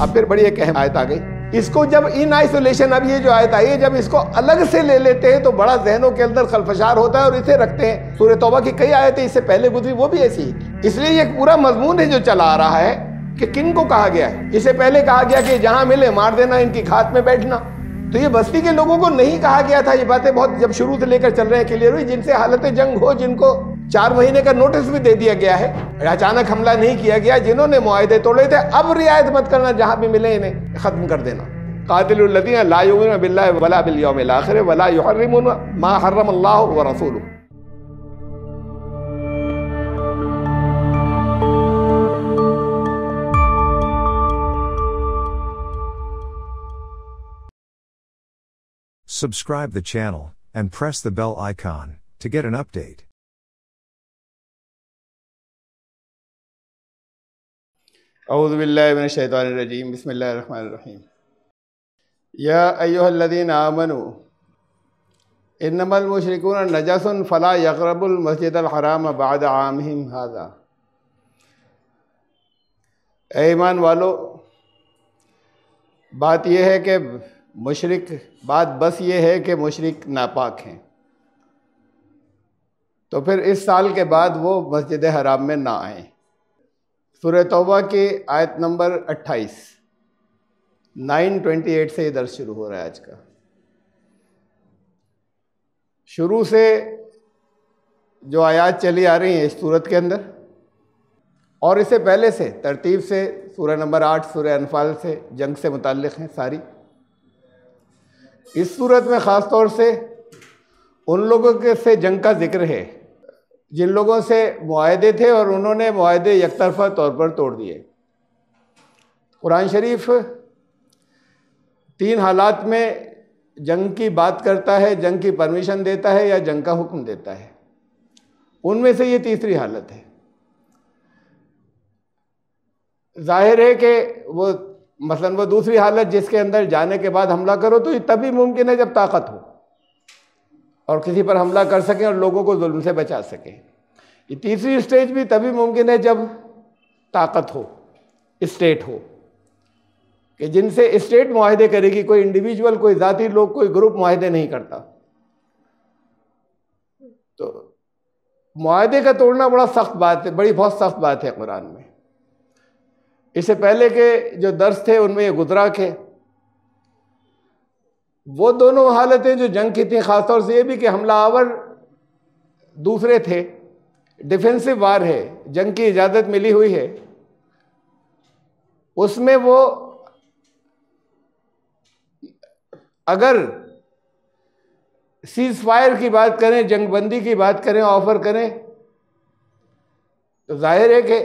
अब फिर बड़ी एक अहम आयत आ गई इसको जब इन आइसोलेशन अब ये जो आयत आई है जब इसको अलग से ले लेते हैं तो बड़ा जहनों के अंदर खलफशार होता है और इसे रखते हैं सूर्य तोबा की कई आयतें इससे पहले गुजरी वो भी ऐसी इसलिए ये पूरा मजमून है जो चला आ रहा है कि किन को कहा गया है इसे पहले कहा गया कि जहां मिले मार देना इनकी घात में बैठना तो ये बस्ती के लोगों को नहीं कहा गया था ये बातें बहुत जब शुरू से लेकर चल रहे हैं क्लियर हुई जिनसे हालत जंग हो जिनको चार महीने का नोटिस भी दे दिया गया है अचानक हमला नहीं किया गया जिन्होंने मुआदे तोड़े थे अब रियायत मत करना जहाँ भी मिले इन्हें ख़त्म कर देना कातिलदियाँ लाउन बिल्ला वला बिल्यौम आखिर वला युहरमन मा हर्रम अल्लाह व Subscribe the channel and press the bell icon to get an update. अउज़बिल्लिनशैतरजीम बसमीम या अयोहल्लिन आमनु इनमलमशरकून नजसन फ़ला यकरबुलमस्जिदराम बाद आम हाजा ऐमान वालो बात यह है कि मशरक बात बस ये है कि मशरक नापाक हैं तो फिर इस साल के बाद वो मस्जिद हराम में ना आएँ सूर्य तोबा के आयत नंबर 28 928 से इधर शुरू हो रहा है आज का शुरू से जो आयात चली आ रही है इस सूरत के अंदर और इससे पहले से तरतीब से सूर्य नंबर आठ सूर्य अनफाल से जंग से मुतक़ हैं सारी इस सूरत में ख़ास तौर से उन लोगों के से जंग का जिक्र है जिन लोगों से माहदे थे और उन्होंने माहदे तरफा तौर पर तोड़ दिए कुरान शरीफ तीन हालात में जंग की बात करता है जंग की परमिशन देता है या जंग का हुक्म देता है उनमें से ये तीसरी हालत है जाहिर है कि वो मसलन मतलब वो दूसरी हालत जिसके अंदर जाने के बाद हमला करो तो तभी मुमकिन है जब ताकत हो और किसी पर हमला कर सकें और लोगों को जुल्म से बचा सकें ये तीसरी स्टेज भी तभी मुमकिन है जब ताकत हो स्टेट हो कि जिनसे स्टेट माहदे करेगी कोई इंडिविजुअल कोई ज़ाती लोग कोई ग्रुप माहदे नहीं करता तो माहदे का तोड़ना बड़ा सख्त बात है बड़ी बहुत सख्त बात है कुरान में इससे पहले के जो दर्श थे उनमें ये गुजरा के वो दोनों हालतें जो जंग की थी ख़ासतौर से ये भी कि हमलावर दूसरे थे डिफेंसिव वार है जंग की इजाज़त मिली हुई है उसमें वो अगर सीज फायर की बात करें जंगबंदी की बात करें ऑफर करें तो जाहिर है कि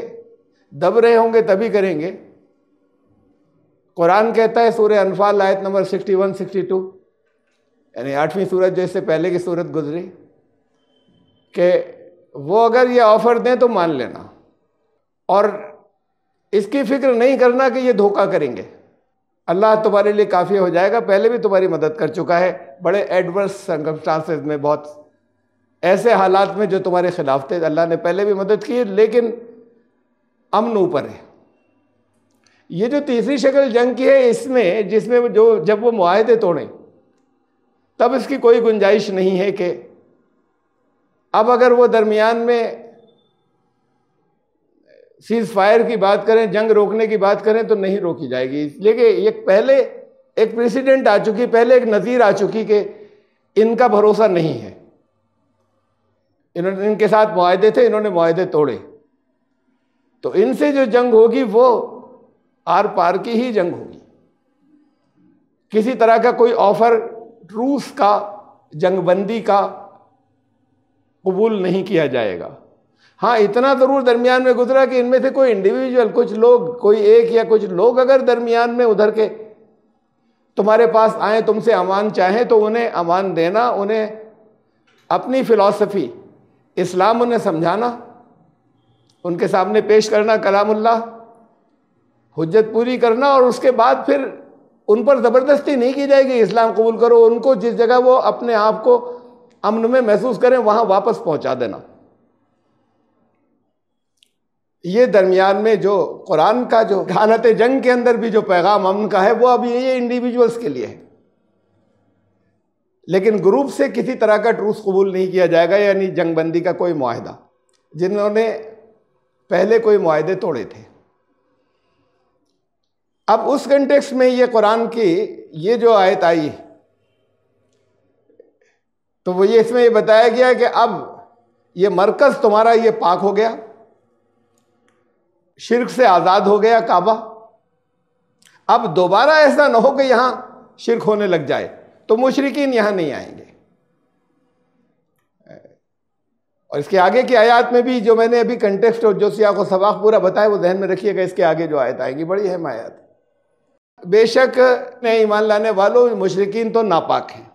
दब रहे होंगे तभी करेंगे कुरान कहता है सूर्य अनफाल आयत नंबर 61, 62 यानी आठवीं सूरत जैसे पहले की सूरत गुजरी कि वो अगर ये ऑफ़र दें तो मान लेना और इसकी फिक्र नहीं करना कि ये धोखा करेंगे अल्लाह तुम्हारे लिए काफ़ी हो जाएगा पहले भी तुम्हारी मदद कर चुका है बड़े एडवर्स सर्कमस्टांसेस में बहुत ऐसे हालात में जो तुम्हारे खिलाफ थे अल्लाह ने पहले भी मदद की लेकिन अमन ऊपर है ये जो तीसरी शक्ल जंग की है इसमें जिसमें जो जब वो मुआदे तोड़ें तब इसकी कोई गुंजाइश नहीं है कि अब अगर वो दरमियान में सीज फायर की बात करें जंग रोकने की बात करें तो नहीं रोकी जाएगी इसलिए कि ये पहले एक प्रेसिडेंट आ चुकी पहले एक नज़ीर आ चुकी कि इनका भरोसा नहीं है इन्होंने इनके साथ मुआदे थे इन्होंने मुआदे तोड़े तो इनसे जो जंग होगी वो आर पार की ही जंग होगी किसी तरह का कोई ऑफर रूस का जंगबंदी का कबूल नहीं किया जाएगा हाँ इतना ज़रूर दरमियान में गुजरा कि इनमें से कोई इंडिविजुअल कुछ लोग कोई एक या कुछ लोग अगर दरमियान में उधर के तुम्हारे पास आए तुमसे अमान चाहें तो उन्हें अमान देना उन्हें अपनी फ़िलासफ़ी इस्लाम उन्हें समझाना उनके सामने पेश करना कलामुल्ला हजत पूरी करना और उसके बाद फिर उन पर ज़बरदस्ती नहीं की जाएगी इस्लाम कबूल करो उनको जिस जगह वो अपने आप को अमन में महसूस करें वहाँ वापस पहुँचा देना ये दरमियान में जो कुरान का जो हालत जंग के अंदर भी जो पैगाम अमन का है वो अब ये इंडिविजुअल्स के लिए है लेकिन ग्रुप से किसी तरह का ट्रूस कबूल नहीं किया जाएगा यानी जंगबंदी का कोई माहदा जिन्होंने पहले कोई माहदे तोड़े थे अब उस कंटेक्स में ये कुरान की ये जो आयत आई तो वो ये इसमें ये बताया गया कि अब ये मरकज़ तुम्हारा ये पाक हो गया शिरक से आज़ाद हो गया काबा अब दोबारा ऐसा ना हो कि यहाँ शिरक होने लग जाए तो मुशरकिन यहाँ नहीं आएंगे और इसके आगे की आयत में भी जो मैंने अभी कंटेक्स्ट और जो सिया को सबाक पूरा बताया वो जहन में रखिएगा इसके आगे जो आयत आएंगी बड़ी अहम आयात बेशक नए ईमान लाने वालों मुशरकिन तो नापाक हैं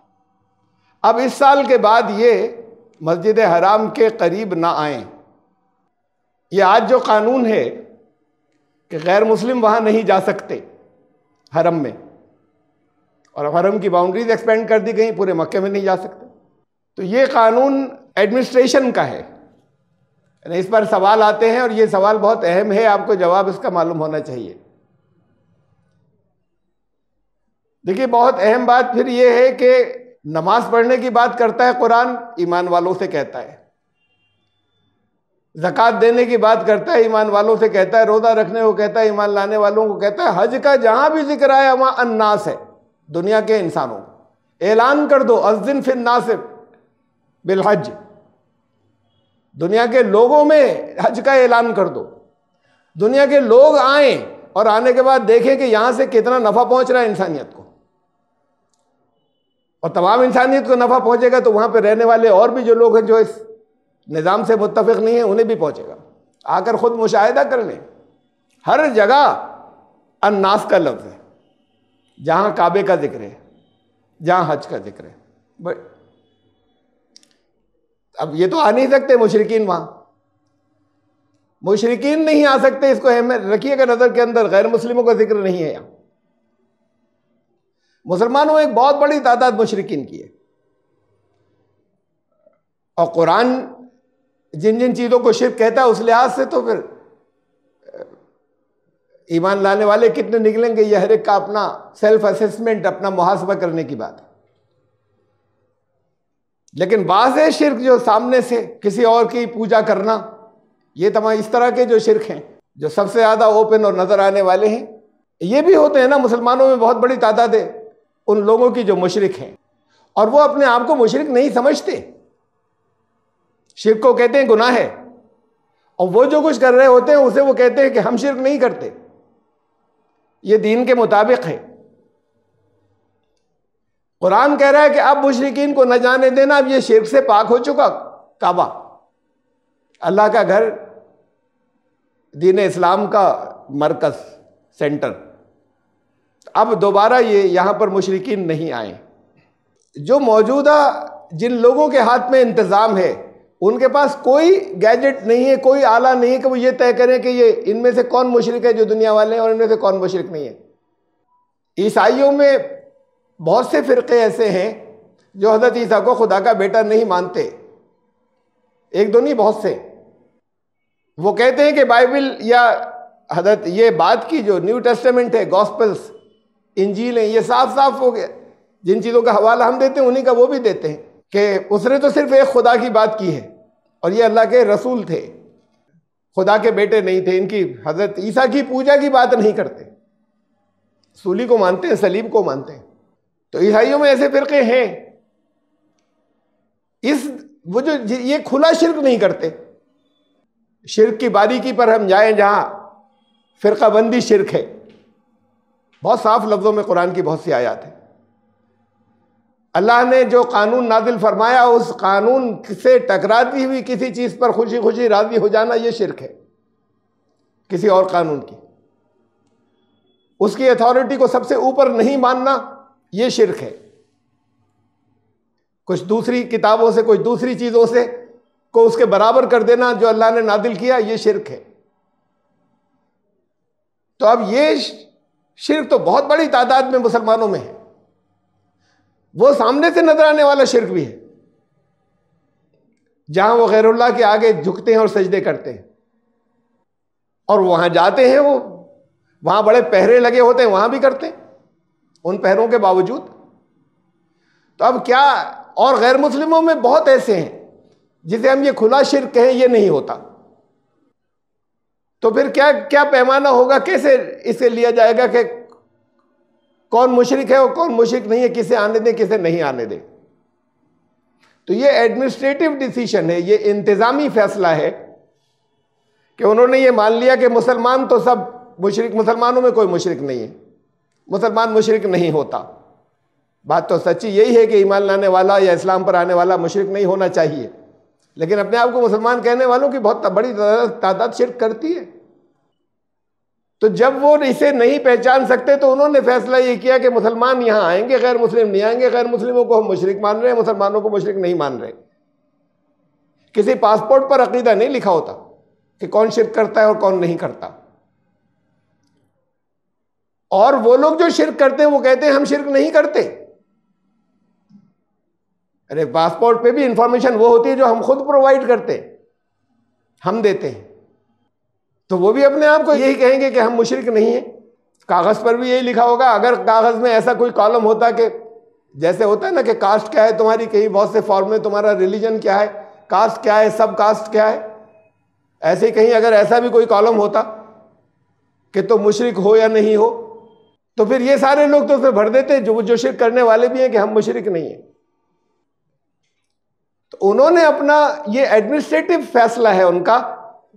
अब इस साल के बाद ये मस्जिद हराम के करीब ना आए ये आज जो कानून है कि गैर मुस्लिम वहाँ नहीं जा सकते हरम में और अब हरम की बाउंड्रीज एक्सपेंड कर दी गई पूरे मक्के में नहीं जा सकते तो ये कानून एडमिनिस्ट्रेशन का है इस पर सवाल आते हैं और ये सवाल बहुत अहम है आपको जवाब इसका मालूम होना चाहिए देखिए बहुत अहम बात फिर यह है कि नमाज पढ़ने की बात करता है कुरान ईमान वालों से कहता है जक़ात देने की बात करता है ईमान वालों से कहता है रोज़ा रखने को कहता है ईमान लाने वालों को कहता है हज का जहाँ भी जिक्र आया वहाँ अन्नास है दुनिया के इंसानों को ऐलान कर दो अजिन फिर नासिब बिलहज दुनिया के लोगों में हज का ऐलान कर दो दुनिया के लोग आए और आने के बाद देखें कि यहाँ से कितना नफ़ा पहुँच रहा है इंसानियत को और तमाम इंसानियत को नफ़ा पहुँचेगा तो वहाँ पर रहने वाले और भी जो लोग हैं जो इस निज़ाम से मुतफ़ नहीं है उन्हें भी पहुँचेगा आकर ख़ुद मुशाहिदा कर लें हर जगह अन्नास का लफ्ज़ है जहाँ काबे का जिक्र है जहाँ हज का जिक्र है बट अब ये तो आ नहीं सकते मुशरकिन वहाँ मुशरकिन नहीं आ सकते इसको अहमियत रखिएगा नज़र के अंदर गैर मुस्लिमों का जिक्र नहीं है यहाँ मुसलमानों में एक बहुत बड़ी तादाद मुशरकिन की है और कुरान जिन जिन चीज़ों को शिरक कहता है उस लिहाज से तो फिर ईमान लाने वाले कितने निकलेंगे यह हर एक का अपना सेल्फ असेसमेंट अपना मुहासबा करने की बात है लेकिन वाज शिरक जो सामने से किसी और की पूजा करना ये तमाम इस तरह के जो शिरक हैं जो सबसे ज़्यादा ओपन और नज़र आने वाले हैं ये भी होते हैं ना मुसलमानों में बहुत बड़ी तादाद है उन लोगों की जो मुशरक हैं और वो अपने आप को मुशरक नहीं समझते शिर को कहते हैं गुनाह है और वो जो कुछ कर रहे होते हैं उसे वो कहते हैं कि हम शिरक नहीं करते ये दीन के मुताबिक है कुरान कह रहा है कि अब मुशरकिन को न जाने देना अब ये शिरक से पाक हो चुका काबा अल्लाह का घर दीन इस्लाम का मरकज सेंटर अब दोबारा ये यहाँ पर मुशरकिन नहीं आए जो मौजूदा जिन लोगों के हाथ में इंतज़ाम है उनके पास कोई गैजेट नहीं है कोई आला नहीं है कि वो ये तय करें कि ये इनमें से कौन मुशरक है जो दुनिया वाले हैं और इनमें से कौन मुशरक नहीं है ईसाइयों में बहुत से फ़िरके ऐसे हैं जो हज़रत ईसा को खुदा का बेटा नहीं मानते एक दो नहीं बहुत से वो कहते हैं कि बाइबल या हजरत ये बात की जो न्यू टेस्टामेंट है गॉस्पल्स इंजीलें ये साफ साफ हो गया जिन चीज़ों का हवाला हम देते हैं उन्हीं का वो भी देते हैं कि उसने तो सिर्फ एक खुदा की बात की है और ये अल्लाह के रसूल थे खुदा के बेटे नहीं थे इनकी हज़रत ईसा की पूजा की बात नहीं करते सूली को मानते हैं सलीम को मानते हैं तो ईसाइयों में ऐसे फ़िरके हैं इस वो जो ये खुला शिरक नहीं करते शिरक की बारीकी पर हम जाएं जहाँ फ़िरका बंदी शिरक है बहुत साफ लफ्ज़ों में कुरान की बहुत सी आयात है अल्लाह ने जो कानून नादिल फरमाया उस कानून से टकराती हुई किसी चीज़ पर खुशी खुशी राज़ी हो जाना ये शिरक है किसी और कानून की उसकी अथॉरिटी को सबसे ऊपर नहीं मानना ये शिरक है कुछ दूसरी किताबों से कुछ दूसरी चीज़ों से को उसके बराबर कर देना जो अल्लाह ने नादिल किया ये शिरक है तो अब ये शिरक तो बहुत बड़ी तादाद में मुसलमानों में है वो सामने से नजर आने वाला शिरक भी है जहां वो गैरुल्ला के आगे झुकते हैं और सजदे करते हैं और वहां जाते हैं वो वहां बड़े पहरे लगे होते हैं वहां भी करते हैं उन पहरों के बावजूद तो अब क्या और गैर मुस्लिमों में बहुत ऐसे हैं जिसे हम ये खुला शिरक कहें ये नहीं होता तो फिर क्या क्या पैमाना होगा कैसे इसे लिया जाएगा कि कौन मुशरक है और कौन मुशरक नहीं है किसे आने दें किसे नहीं आने दें तो ये एडमिनिस्ट्रेटिव डिसीजन है ये इंतज़ामी फैसला है कि उन्होंने ये मान लिया कि मुसलमान तो सब मुशरक मुसलमानों में कोई मुशरक नहीं है मुसलमान मुशरक नहीं होता बात तो सच्ची यही है कि ईमान लाने वाला या इस्लाम पर आने वाला मुशरक नहीं होना चाहिए लेकिन अपने आप को मुसलमान कहने वालों की बहुत बड़ी तादाद शिरक करती है तो जब वो इसे नहीं पहचान सकते तो उन्होंने फैसला ये किया कि मुसलमान यहाँ आएंगे गैर मुस्लिम नहीं आएंगे गैर मुस्लिमों को हम मुशरक मान रहे हैं मुसलमानों को मुशरक नहीं मान रहे किसी पासपोर्ट पर अकीदा नहीं लिखा होता कि कौन शिरक करता है और कौन नहीं करता और वो लोग जो शिरक करते हैं वो कहते हैं हम शिरक नहीं करते अरे पासपोर्ट पे भी इंफॉर्मेशन वो होती है जो हम खुद प्रोवाइड करते हैं हम देते हैं तो वो भी अपने आप को यही कहेंगे कि हम मुशरक नहीं हैं कागज़ पर भी यही लिखा होगा अगर कागज़ में ऐसा कोई कॉलम होता कि जैसे होता है ना कि कास्ट क्या है तुम्हारी कहीं बहुत से फॉर्म में तुम्हारा रिलीजन क्या है कास्ट क्या है सब कास्ट क्या है ऐसे ही कहीं अगर ऐसा भी कोई कॉलम होता कि तो मुशरक हो या नहीं हो तो फिर ये सारे लोग तो उसमें भर देते जो जो शिरक करने वाले भी हैं कि हम मुशरक नहीं हैं उन्होंने अपना ये एडमिनिस्ट्रेटिव फैसला है उनका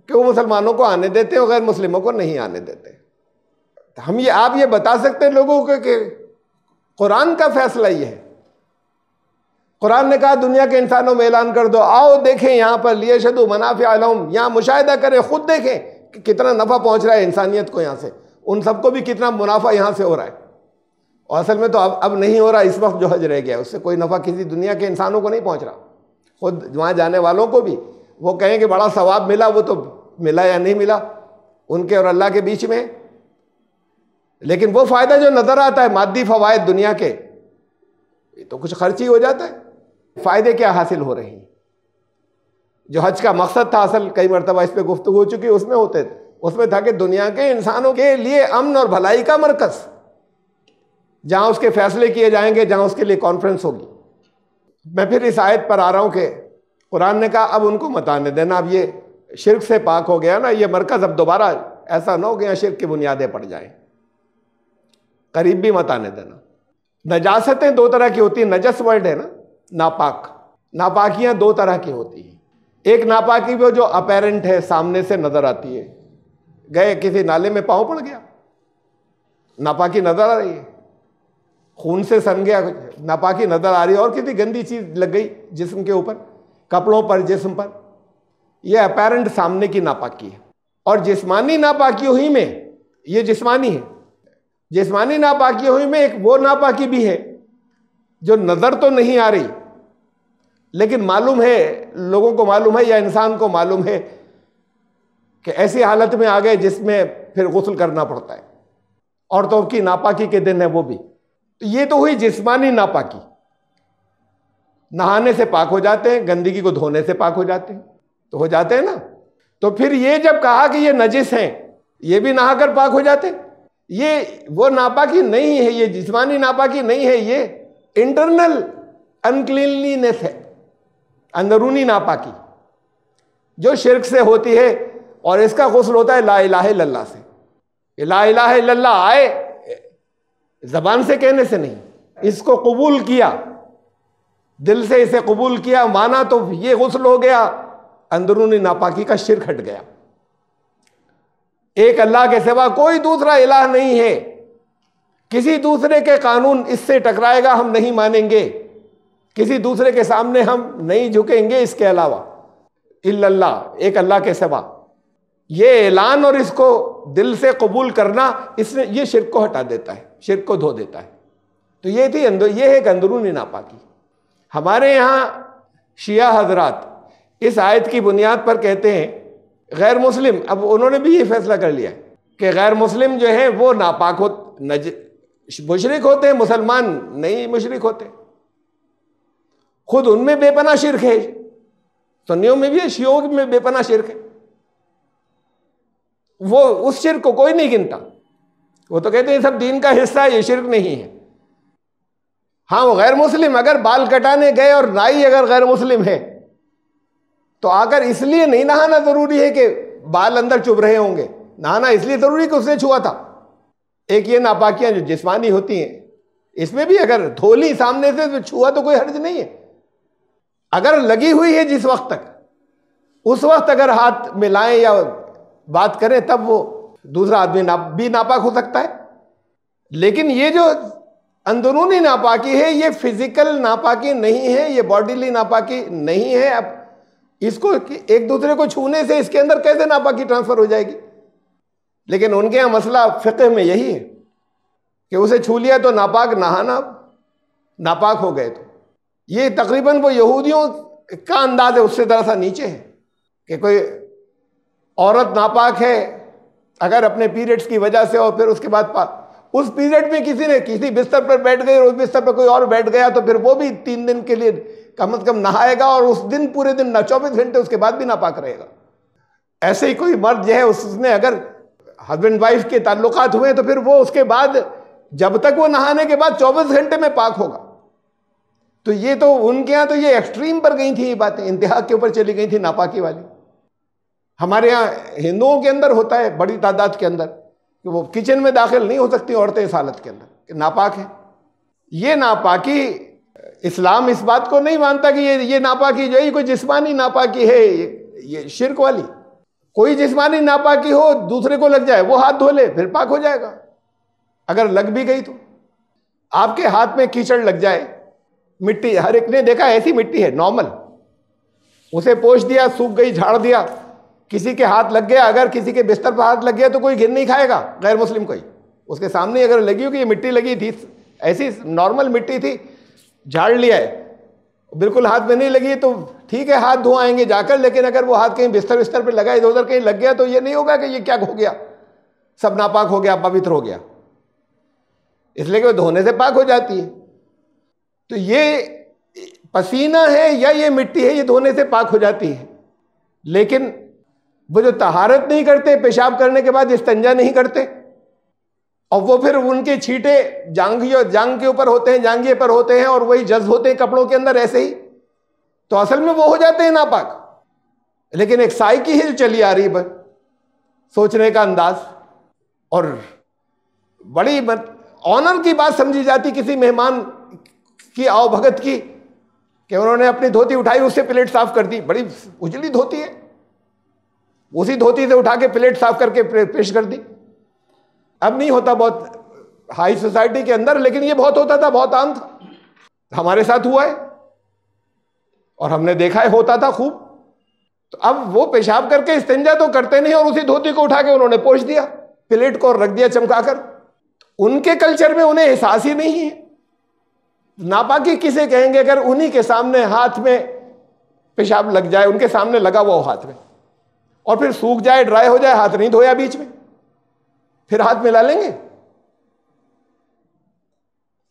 कि वो मुसलमानों को आने देते हैं और गैर मुस्लिमों को नहीं आने देते हम ये आप ये बता सकते हैं लोगों को कि कुरान का फैसला ये है कुरान ने कहा दुनिया के इंसानों में ऐलान कर दो आओ देखें यहाँ पर लिए शदु मनाफ़ आलम यहाँ मुशाहिदा करें खुद देखें कि कितना नफ़ा पहुँच रहा है इंसानियत को यहाँ से उन सबको भी कितना मुनाफा यहाँ से हो रहा है और असल में तो अब अब नहीं हो रहा इस वक्त जो हज रह गया उससे कोई नफ़ा किसी दुनिया के इंसानों को नहीं पहुँच रहा खुद वहाँ जाने वालों को भी वो कहें कि बड़ा सवाब मिला वो तो मिला या नहीं मिला उनके और अल्लाह के बीच में लेकिन वो फ़ायदा जो नज़र आता है मादी फवायद दुनिया के तो कुछ खर्च ही हो जाता है फ़ायदे क्या हासिल हो रहे हैं जो हज का मकसद था असल कई मरतबा इस पर गुफ्तु हो चुकी उसमें होते थे उसमें था कि दुनिया के इंसानों के लिए अमन और भलाई का मरकज़ जहाँ उसके फैसले किए जाएंगे जहाँ उसके लिए कॉन्फ्रेंस होगी मैं फिर इस आयत पर आ रहा हूँ कि कुरान ने कहा अब उनको मताने देना अब ये शिरक से पाक हो गया ना ये मरकज़ अब दोबारा ऐसा ना हो गया शिरक की बुनियादें पड़ जाएं करीब भी मताने देना नजासतें दो तरह की होती हैं नजस वर्ड है ना नापाक नापाकियाँ दो तरह की होती हैं एक नापाकी वो जो अपेरेंट है सामने से नज़र आती है गए किसी नाले में पाँव पड़ गया नापाकी नज़र आ रही है खून से सन गया नापाकी नज़र आ रही है और कितनी गंदी चीज़ लग गई जिस्म के ऊपर कपड़ों पर जिस्म पर यह अपेरेंट सामने की नापाकी है और जिस्मानी नापाकी हुई में ये जिस्मानी है जिस्मानी नापाकी हुई में एक वो नापाकी भी है जो नज़र तो नहीं आ रही लेकिन मालूम है लोगों को मालूम है या इंसान को मालूम है कि ऐसी हालत में आ गए जिसमें फिर गसल करना पड़ता है औरतों की नापाकी के दिन है वो भी तो ये तो हुई जिस्मानी नापाकी नहाने से पाक हो जाते हैं गंदगी को धोने से पाक हो जाते हैं तो हो जाते हैं ना तो फिर ये जब कहा कि ये नजिस हैं ये भी नहाकर पाक हो जाते ये वो नापाकी नहीं है ये जिस्मानी नापाकी नहीं है ये इंटरनल अनक्लीनलीनेस है अंदरूनी नापाकी जो शिरक से होती है और इसका गसल होता है ला इलाह लल्ला से ला इलाह लल्ला आए जबान से कहने से नहीं इसको कबूल किया दिल से इसे कबूल किया माना तो ये गसल हो गया अंदरूनी नापाकी का शिर हट गया एक अल्लाह के सिवा कोई दूसरा इलाह नहीं है किसी दूसरे के कानून इससे टकराएगा हम नहीं मानेंगे किसी दूसरे के सामने हम नहीं झुकेंगे इसके अलावा इल्लाह एक अल्लाह के सिवा ये ऐलान और इसको दिल से कबूल करना इसने ये शिरक को हटा देता है शिर को धो देता है तो ये थी अंदर ये है अंदरूनी नापाकी हमारे यहाँ शिया हजरात इस आयत की बुनियाद पर कहते हैं गैर मुस्लिम अब उन्होंने भी ये फैसला कर लिया कि गैर मुस्लिम जो है वो नापाक हो नज मुशरक होते हैं मुसलमान नहीं मुशरक होते खुद उनमें बेपना शिरक है सुन्नियों में भी है शियों में बेपना शिरक है वो उस शिर को कोई नहीं गिनता वो तो कहते हैं सब दीन का हिस्सा है ये शिरक नहीं है हाँ वो गैर मुस्लिम अगर बाल कटाने गए और नाई अगर गैर मुस्लिम है तो आकर इसलिए नहीं नहाना ज़रूरी है कि बाल अंदर चुभ रहे होंगे नहाना इसलिए ज़रूरी कि उसने छुआ था एक ये नापाकियाँ जो जिस्मानी होती हैं इसमें भी अगर धोली सामने से तो छुआ तो कोई हर्ज नहीं है अगर लगी हुई है जिस वक्त तक उस वक्त अगर हाथ मिलाएं या बात करें तब वो दूसरा आदमी ना, भी नापाक हो सकता है लेकिन ये जो अंदरूनी नापाकी है ये फिजिकल नापाकी नहीं है ये बॉडीली नापाकी नहीं है अब इसको एक दूसरे को छूने से इसके अंदर कैसे नापाकी ट्रांसफर हो जाएगी लेकिन उनके यहाँ मसला फ़िक्र में यही है कि उसे छू लिया तो नापाक नहाना नापाक हो गए तो ये तकरीबन वो यहूदियों का अंदाज है उससे तरह सा नीचे है कि कोई औरत नापाक है अगर अपने पीरियड्स की वजह से और फिर उसके बाद उस पीरियड में किसी ने किसी बिस्तर पर बैठ गए और उस बिस्तर पर कोई और बैठ गया तो फिर वो भी तीन दिन के लिए कम से कम नहाएगा और उस दिन पूरे दिन ना चौबीस घंटे उसके बाद भी नापाक रहेगा ऐसे ही कोई मर्द जो है उसने अगर हस्बैंड वाइफ के ताल्लुक हुए तो फिर वो उसके बाद जब तक वो नहाने के बाद चौबीस घंटे में पाक होगा तो ये तो उनके यहाँ तो ये एक्सट्रीम पर गई थी ये बातें इंतहा के ऊपर चली गई थी नापाकी वाली हमारे यहाँ हिंदुओं के अंदर होता है बड़ी तादाद के अंदर कि वो किचन में दाखिल नहीं हो सकती औरतें इस हालत के अंदर नापाक है ये नापाकी इस्लाम इस बात को नहीं मानता कि ये ये नापाकी जो है ये कोई जिस्मानी नापाकी है ये, ये शिरक वाली कोई जिस्मानी नापाकी हो दूसरे को लग जाए वो हाथ धो ले फिर पाक हो जाएगा अगर लग भी गई तो आपके हाथ में कीचड़ लग जाए मिट्टी हर एक ने देखा ऐसी मिट्टी है नॉर्मल उसे पोष दिया सूख गई झाड़ दिया किसी के हाथ लग गया अगर किसी के बिस्तर पर हाथ लग गया तो कोई घिर नहीं खाएगा गैर मुस्लिम कोई उसके सामने अगर लगी हो कि ये मिट्टी लगी थी ऐसी नॉर्मल मिट्टी थी झाड़ लिया है बिल्कुल हाथ में नहीं लगी तो ठीक है हाथ धोआएंगे जाकर लेकिन अगर वो हाथ कहीं बिस्तर बिस्तर पर लगा इधर उधर कहीं लग गया तो ये नहीं होगा कि ये क्या हो गया सब नापाक हो गया पवित्र हो गया इसलिए कि वो धोने से पाक हो जाती है तो ये पसीना है या ये मिट्टी है ये धोने से पाक हो जाती है लेकिन वो जो तहारत नहीं करते पेशाब करने के बाद इस्तंजा नहीं करते और वो फिर उनके छींटे और जांग के ऊपर होते हैं जांघिए पर होते हैं और वही जज होते हैं कपड़ों के अंदर ऐसे ही तो असल में वो हो जाते हैं नापाक लेकिन एक साई की हिल चली आ रही बस सोचने का अंदाज और बड़ी ऑनर की बात समझी जाती किसी मेहमान की भगत की कि उन्होंने अपनी धोती उठाई उससे प्लेट साफ कर दी बड़ी उजली धोती है उसी धोती से उठा के प्लेट साफ करके पेश कर दी अब नहीं होता बहुत हाई सोसाइटी के अंदर लेकिन ये बहुत होता था बहुत आम था हमारे साथ हुआ है और हमने देखा है होता था खूब तो अब वो पेशाब करके इस्तेंजा तो करते नहीं और उसी धोती को उठा के उन्होंने पोष दिया प्लेट को रख दिया चमकाकर उनके कल्चर में उन्हें एहसास ही नहीं है नापाकी किसे कहेंगे अगर उन्हीं के सामने हाथ में पेशाब लग जाए उनके सामने लगा हुआ हाथ में और फिर सूख जाए ड्राई हो जाए हाथ नहीं धोया बीच में फिर हाथ मिला लेंगे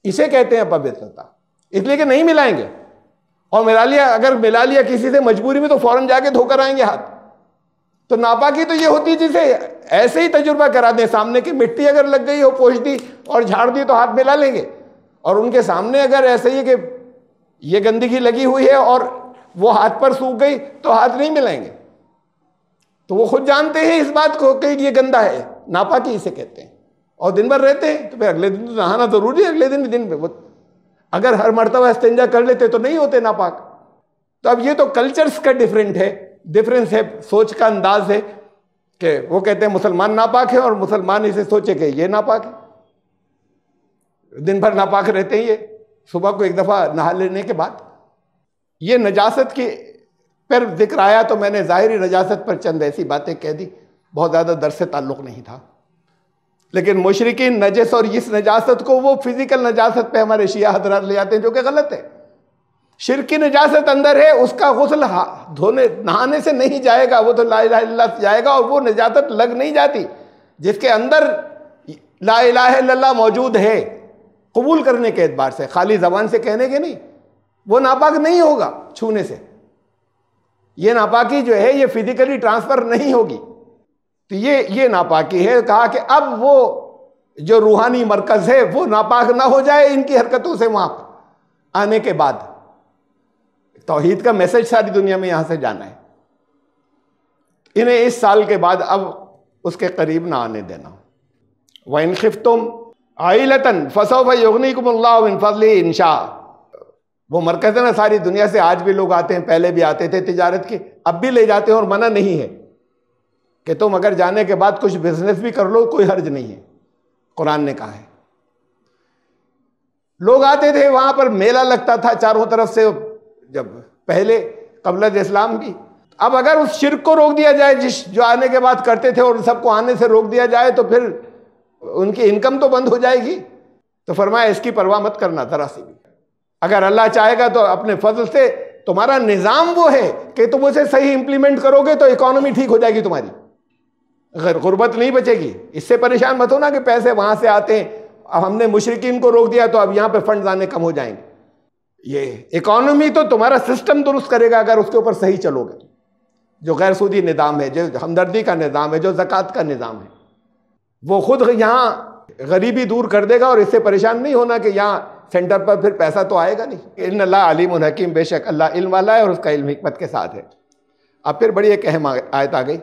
इसे कहते हैं पवित्रता इसलिए कि नहीं मिलाएंगे और मिला लिया अगर मिला लिया किसी से मजबूरी में तो फौरन जाके धोकर आएंगे हाथ तो नापाकी तो ये होती जिसे ऐसे ही तजुर्बा करा दें सामने की मिट्टी अगर लग गई हो पोछ दी और झाड़ दी तो हाथ मिला लेंगे और उनके सामने अगर ऐसे ही कि ये गंदगी लगी हुई है और वो हाथ पर सूख गई तो हाथ नहीं मिलाएंगे तो वो खुद जानते हैं इस बात को कि ये गंदा है नापाकी इसे कहते हैं और दिन भर रहते हैं तो फिर अगले दिन तो नहाना जरूरी है अगले दिन दिन पे अगर हर मरतबा इस्तेंजा कर लेते तो नहीं होते नापाक तो अब ये तो कल्चर्स का डिफरेंट है डिफरेंस है सोच का अंदाज है कि वो कहते हैं मुसलमान नापाक है और मुसलमान इसे सोचे कि ये नापाक है दिन भर नापाक रहते हैं ये सुबह को एक दफ़ा नहा लेने के बाद ये नजासत की फिर जिक्र आया तो मैंने ज़ाहरी रजाजत पर चंद ऐसी बातें कह दी बहुत ज़्यादा दर से ताल्लुक़ नहीं था लेकिन मशरकिन नजस और इस नजास्त को वो फिज़िकल नजास्त पे हमारे शिया हजरात ले आते हैं जो कि गलत है शिर की नजास्त अंदर है उसका गसल धोने नहाने से नहीं जाएगा वो तो ला से जाएगा और वो नजात लग नहीं जाती जिसके अंदर ला मौजूद है कबूल करने के एतबार से खाली जबान से कहने के नहीं वो नापाक नहीं होगा छूने से ये नापाकी जो है ये फिजिकली ट्रांसफर नहीं होगी तो ये ये नापाकी है कहा कि अब वो जो रूहानी मरकज है वो नापाक ना हो जाए इनकी हरकतों से वहां पर आने के बाद तोहहीद का मैसेज सारी दुनिया में यहां से जाना है इन्हें इस साल के बाद अब उसके करीब ना आने देना वनखिफ तुम फसो भाई योगनी कुमल्ला फजली इंशा वो मरकज है ना सारी दुनिया से आज भी लोग आते हैं पहले भी आते थे तिजारत के अब भी ले जाते हैं और मना नहीं है कि तुम तो अगर जाने के बाद कुछ बिजनेस भी कर लो कोई हर्ज नहीं है कुरान ने कहा है लोग आते थे वहां पर मेला लगता था चारों तरफ से जब पहले कबलत इस्लाम की अब अगर उस शिरक को रोक दिया जाए जिस जो आने के बाद करते थे और सबको आने से रोक दिया जाए तो फिर उनकी इनकम तो बंद हो जाएगी तो फरमाया इसकी परवाह मत करना जरा सी भी अगर अल्लाह चाहेगा तो अपने फजल से तुम्हारा निज़ाम वो है कि तुम उसे सही इंप्लीमेंट करोगे तो इकोनॉमी ठीक हो जाएगी तुम्हारी अगर गुर्बत नहीं बचेगी इससे परेशान मत हो ना कि पैसे वहाँ से आते हैं अब हमने मुशरकिन को रोक दिया तो अब यहाँ पर फंड आने कम हो जाएंगे ये इकोनॉमी तो तुम्हारा सिस्टम दुरुस्त करेगा अगर उसके ऊपर सही चलोगे जो गैर सूदी निज़ाम है जो हमदर्दी का निज़ाम है जो ज़क़़त का निज़ाम है वो खुद यहाँ गरीबी दूर कर देगा और इससे परेशान नहीं होना कि यहाँ सेंटर पर फिर पैसा तो आएगा नहीं इन अल्लाह आलिम हकीम बेशक अल्लाह इल्म वाला है और उसका इल्म हमत के साथ है अब फिर बड़ी एक अहम आयत आ गई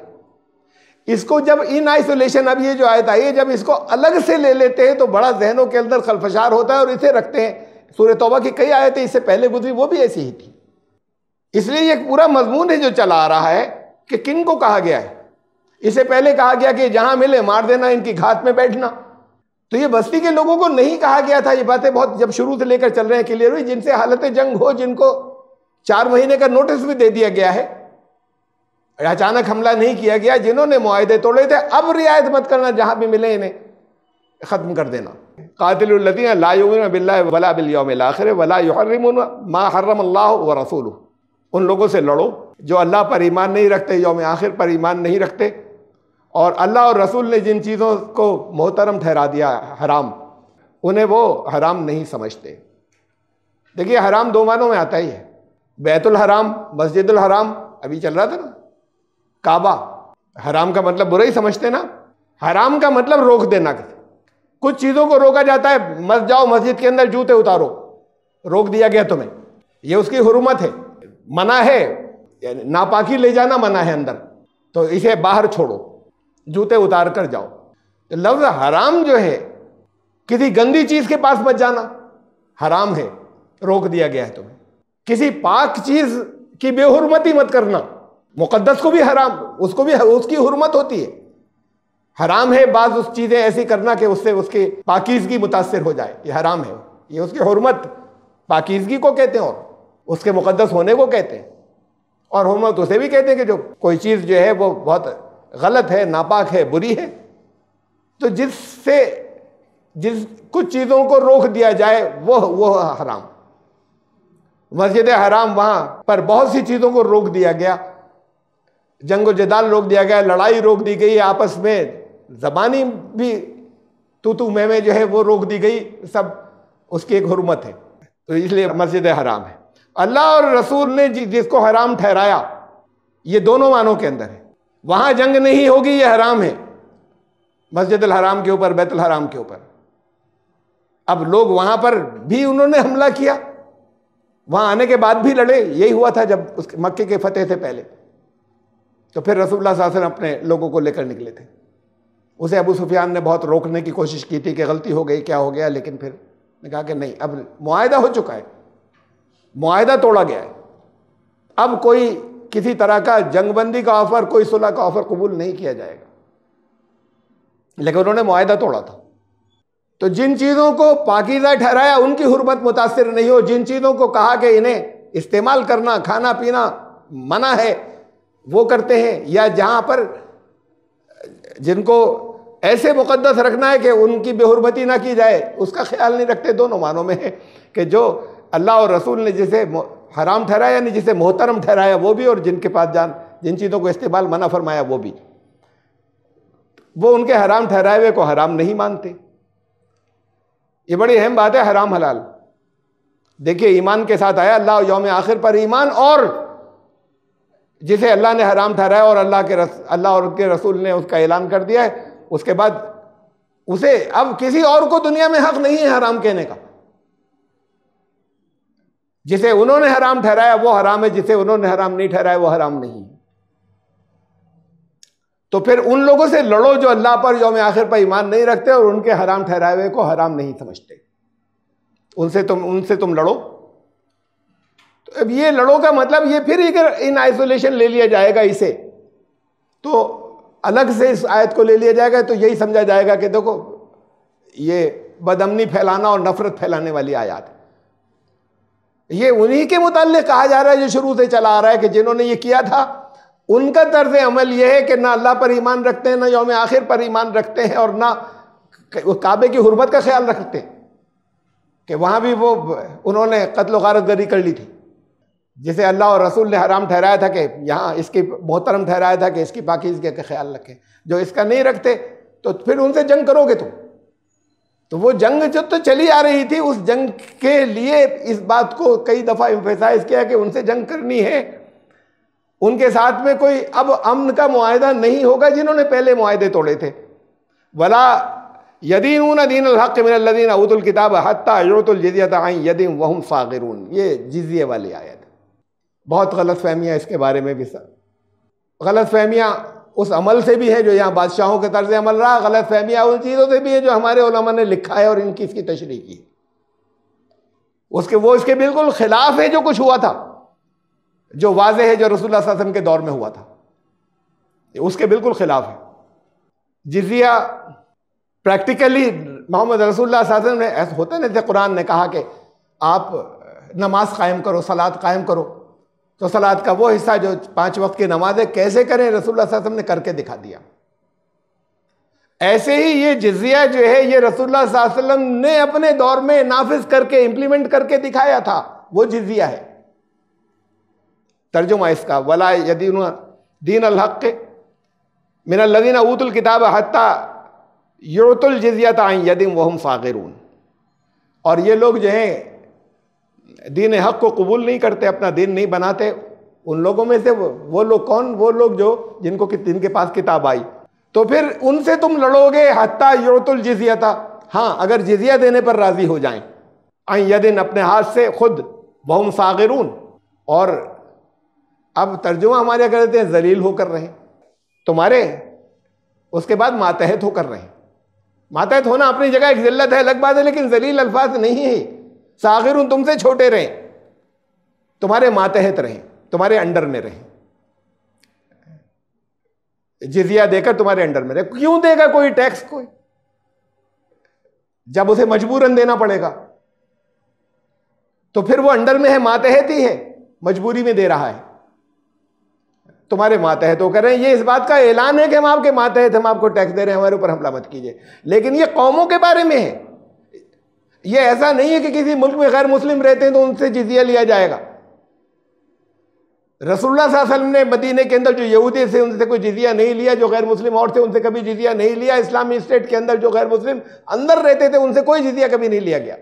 इसको जब इन आइसोलेशन अब ये जो आयत आई है जब इसको अलग से ले लेते हैं तो बड़ा जहनों के अंदर खलफशार होता है और इसे रखते हैं सूर्य तोबा की कई आयतें इससे पहले गुजरी वो भी ऐसी ही थी इसलिए ये पूरा मजमून है जो चला आ रहा है कि किन को कहा गया है इससे पहले कहा गया कि जहां मिले मार देना इनकी घात में बैठना तो ये बस्ती के लोगों को नहीं कहा गया था ये बातें बहुत जब शुरू से लेकर चल रहे हैं क्लियर हुई जिनसे हालत जंग हो जिनको चार महीने का नोटिस भी दे दिया गया है अचानक हमला नहीं किया गया जिन्होंने मुआदे तोड़े थे अब रियायत मत करना जहां भी मिले इन्हें ख़त्म कर देना कातिलतियाँ वला वला रसूल उन लोगों से लड़ो जो अल्लाह पर ईमान नहीं रखते योम आखिर पर ईमान नहीं रखते और अल्लाह और रसूल ने जिन चीज़ों को मोहतरम ठहरा दिया हराम उन्हें वो हराम नहीं समझते देखिए हराम दो मानों में आता ही है बैतुल हराम मस्जिदुल हराम अभी चल रहा था ना काबा हराम का मतलब बुरा ही समझते ना हराम का मतलब रोक देना कुछ चीज़ों को रोका जाता है मत जाओ मस्जिद के अंदर जूते उतारो रोक दिया गया तुम्हें ये उसकी हुरूमत है मना है नापाकी ले जाना मना है अंदर तो इसे बाहर छोड़ो जूते उतार कर जाओ लफ्ज हराम जो है किसी गंदी चीज के पास मत जाना हराम है रोक दिया गया है तुम्हें किसी पाक चीज की बेहरमती मत करना मुकद्दस को भी हराम उसको भी उसकी हरमत होती है हराम है बाज उस चीज़ें ऐसी करना कि उससे उसके पाकिजगी मुतासर हो जाए ये हराम है ये उसकी हरमत पाकिजगी को कहते हैं और उसके मुकदस होने को कहते हैं और हरमत उसे भी कहते हैं कि जो कोई चीज़ जो है वो बहुत गलत है नापाक है बुरी है तो जिससे जिस कुछ चीज़ों को रोक दिया जाए वो वो हराम मस्जिद हराम वहाँ पर बहुत सी चीज़ों को रोक दिया गया जंग जदाल रोक दिया गया लड़ाई रोक दी गई आपस में जबानी भी तू तू मैं मैं जो है वो रोक दी गई सब उसकी एक हरमत है तो इसलिए मस्जिद हराम है अल्लाह और रसूल ने जिसको हराम ठहराया ये दोनों मानों के अंदर है वहां जंग नहीं होगी यह हराम है मस्जिद हराम के ऊपर बैतुल हराम के ऊपर अब लोग वहां पर भी उन्होंने हमला किया वहां आने के बाद भी लड़े यही हुआ था जब उसके मक्के के फतेह से पहले तो फिर रसूलुल्लाह सासन अपने लोगों को लेकर निकले थे उसे अबू सुफियान ने बहुत रोकने की कोशिश की थी कि गलती हो गई क्या हो गया लेकिन फिर ने कहा कि नहीं अब मुआदा हो चुका है मुआदा तोड़ा गया है अब कोई किसी तरह का जंगबंदी का ऑफर कोई सुलह का ऑफर कबूल नहीं किया जाएगा लेकिन उन्होंने माहदा तोड़ा था तो जिन चीज़ों को पाकिजा ठहराया उनकी हरमत मुतासर नहीं हो जिन चीज़ों को कहा कि इन्हें इस्तेमाल करना खाना पीना मना है वो करते हैं या जहाँ पर जिनको ऐसे मुकदस रखना है कि उनकी बेहरबती ना की जाए उसका ख्याल नहीं रखते दोनों मानों में है कि जो अल्लाह और रसूल ने जिसे हराम ठहराया यानी जिसे मोहतरम ठहराया वो भी और जिनके पास जान जिन चीज़ों को इस्तेमाल मना फरमाया वो भी वो उनके हराम ठहराए हुए को हराम नहीं मानते ये बड़ी अहम बात है हराम हलाल देखिए ईमान के साथ आया अल्लाह योम आखिर पर ईमान और जिसे अल्लाह ने हराम ठहराया और अल्लाह के रस अल्लाह और के रसूल ने उसका ऐलान कर दिया है उसके बाद उसे अब किसी और को दुनिया में हक नहीं है हराम कहने का जिसे उन्होंने हराम ठहराया वो हराम है जिसे उन्होंने हराम नहीं ठहराया वो हराम नहीं तो फिर उन लोगों से लड़ो जो अल्लाह पर योम आखिर पर ईमान नहीं रखते और उनके हराम ठहराए हुए को हराम नहीं समझते उनसे तुम उनसे तुम लड़ो तो अब ये लड़ो का मतलब ये फिर एक इन आइसोलेशन ले लिया जाएगा इसे तो अलग से इस आयत को ले लिया जाएगा तो यही समझा जाएगा कि देखो ये बदमनी फैलाना और नफरत फैलाने वाली आयात है ये उन्हीं के मुतल कहा जा रहा है जो शुरू से चला आ रहा है कि जिन्होंने ये किया था उनका तर्ज अमल यह है कि ना अल्लाह पर ईमान रखते हैं ना योम आखिर पर ईमान रखते हैं और ना काबे की हरबत का ख्याल रखते हैं कि वहाँ भी वो उन्होंने कत्ल वारत गरी कर ली थी जिसे अल्लाह और रसूल ने हराम ठहराया था कि यहाँ इसकी मोहतरम ठहराया था कि इसकी पाकिजगी का ख्याल रखें जो इसका नहीं रखते तो फिर उनसे जंग करोगे तुम तो वो जंग जो तो चली आ रही थी उस जंग के लिए इस बात को कई दफ़ा एम्फेसाइज किया कि उनसे जंग करनी है उनके साथ में कोई अब अमन का मुआदा नहीं होगा जिन्होंने पहले मुआदे तोड़े थे भला यदीन ऊन दीन हक़ मिनदीन अबूतुल किताब हत्याजत आई यदीन वहम सागरून ये जिजिए वाली आयत बहुत गलत फहमियाँ इसके बारे में भी सर गलत फहमियाँ उस अमल से भी है जो यहाँ बादशाहों के तर्ज अमल रहा गलत फहमिया उन चीज़ों से भी है जो हमारे ओलमा ने लिखा है और इनकी इसकी तशरी की है उसके वो इसके बिल्कुल खिलाफ है जो कुछ हुआ था जो वाज है जो रसूल वसम के दौर में हुआ था उसके बिल्कुल खिलाफ है जिजिया प्रैक्टिकली मोहम्मद रसूलुल्लाह ने ऐसा होते नहीं थे कुरान ने कहा कि आप नमाज कायम करो सलाद कायम करो तो सलाद का वो हिस्सा जो पांच वक्त की नमाजें कैसे करें रसूल ने करके दिखा दिया ऐसे ही ये जजिया जो है ये रसूलुल्लाह ने अपने दौर में नाफिज करके इम्प्लीमेंट करके दिखाया था वो जजिया है तर्जुमा इसका वला यदी दीन अलहक के मेरा लवीना ऊतुल किताब हत्या युतुल जजिया आईं यदि वहम सागिर और ये लोग जो हैं दीन हक को कबूल नहीं करते अपना दीन नहीं बनाते उन लोगों में से वो लोग कौन वो लोग जो जिनको जिनके पास किताब आई तो फिर उनसे तुम लड़ोगे हत्या योतुल जिजिया था हाँ अगर जिजिया देने पर राज़ी हो जाएं दिन अपने हाथ से खुद बहुम सागरून और अब तर्जुमा हमारे कर देते हैं जलील होकर रहे तुम्हारे उसके बाद मातहत होकर रहे मातहत होना अपनी जगह एक जिल्लत है अलग बात है लेकिन जलील अल्फाज नहीं है सागिर उन तुमसे छोटे रहे तुम्हारे मातहत रहे तुम्हारे अंडर में रहें जिजिया देकर तुम्हारे अंडर में रहे क्यों देगा कोई टैक्स कोई जब उसे मजबूरन देना पड़ेगा तो फिर वो अंडर में है मातहत ही है मजबूरी में दे रहा है तुम्हारे मातहत तो हैं ये इस बात का ऐलान है कि हम आपके मातहत हम आपको टैक्स दे रहे हैं हमारे ऊपर हमला मत कीजिए लेकिन ये कौमों के बारे में है ये ऐसा नहीं है कि किसी मुल्क में गैर मुस्लिम रहते हैं तो उनसे जिजिया लिया जाएगा रसुल्ला वसल्लम ने मदीने के अंदर जो यहूदी थे उनसे कोई जिजिया नहीं लिया जो गैर मुस्लिम और थे उनसे कभी जिजिया नहीं लिया इस्लामी स्टेट के अंदर जो गैर मुस्लिम अंदर रहते थे उनसे कोई जिजिया कभी नहीं लिया गया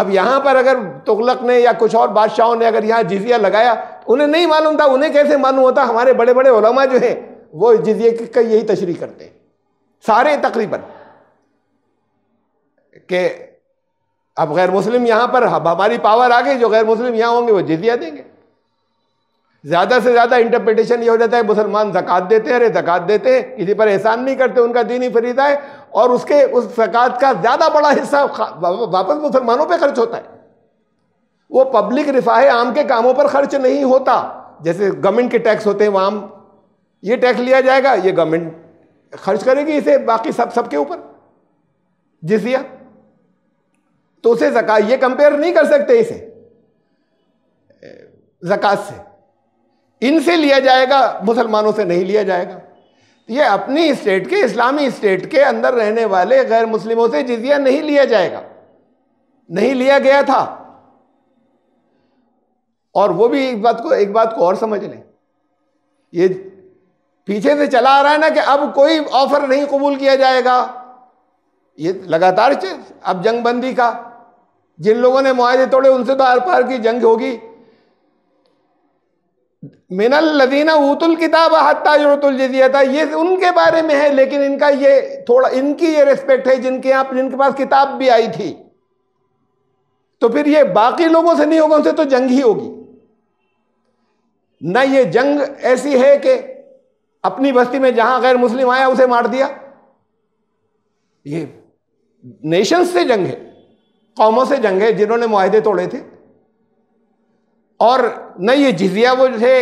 अब यहां पर अगर तुगलक ने या कुछ और बादशाहों ने अगर यहां जिजिया लगाया तो उन्हें नहीं मालूम था उन्हें कैसे मालूम होता हमारे बड़े बड़े ओलमा जो है वो जिजिया का यही तशरी करते हैं सारे तकरीबन कि अब गैर मुस्लिम यहाँ पर हमारी पावर आ गई जो गैर मुस्लिम यहाँ होंगे वो जिजिया देंगे ज़्यादा से ज़्यादा इंटरप्रिटेशन ये हो जाता है मुसलमान जक़ात देते हैं अरे ज़क़़त देते हैं किसी पर एहसान नहीं करते उनका दीन ही फरीदा है और उसके उस जक़ात का ज़्यादा बड़ा हिस्सा वापस मुसलमानों पर खर्च होता है वो पब्लिक रिफाह आम के कामों पर खर्च नहीं होता जैसे गवर्नमेंट के टैक्स होते हैं वहाँ ये टैक्स लिया जाएगा ये गवर्नमेंट खर्च करेगी इसे बाकी सब सबके ऊपर जिसिया तो उसे जका ये कंपेयर नहीं कर सकते इसे जक़ात से इनसे लिया जाएगा मुसलमानों से नहीं लिया जाएगा तो ये अपनी स्टेट के इस्लामी स्टेट के अंदर रहने वाले गैर मुस्लिमों से जिजिया नहीं लिया जाएगा नहीं लिया गया था और वो भी एक बात को एक बात को और समझ लें ये पीछे से चला आ रहा है ना कि अब कोई ऑफर नहीं कबूल किया जाएगा ये लगातार अब जंग बंदी का जिन लोगों ने मुआदे तोड़े उनसे तो आर पार की जंग होगी मिनल लदीना उतुल किताब युतुल जजिया ये उनके बारे में है लेकिन इनका ये थोड़ा इनकी ये रिस्पेक्ट है जिनके यहाँ जिनके पास किताब भी आई थी तो फिर ये बाकी लोगों से नहीं होगा उनसे तो जंग ही होगी ना ये जंग ऐसी है कि अपनी बस्ती में जहां गैर मुस्लिम आया उसे मार दिया ये नेशंस से जंग है कौमों से जंग है जिन्होंने माहदे तोड़े थे और न ये जिजिया वो थे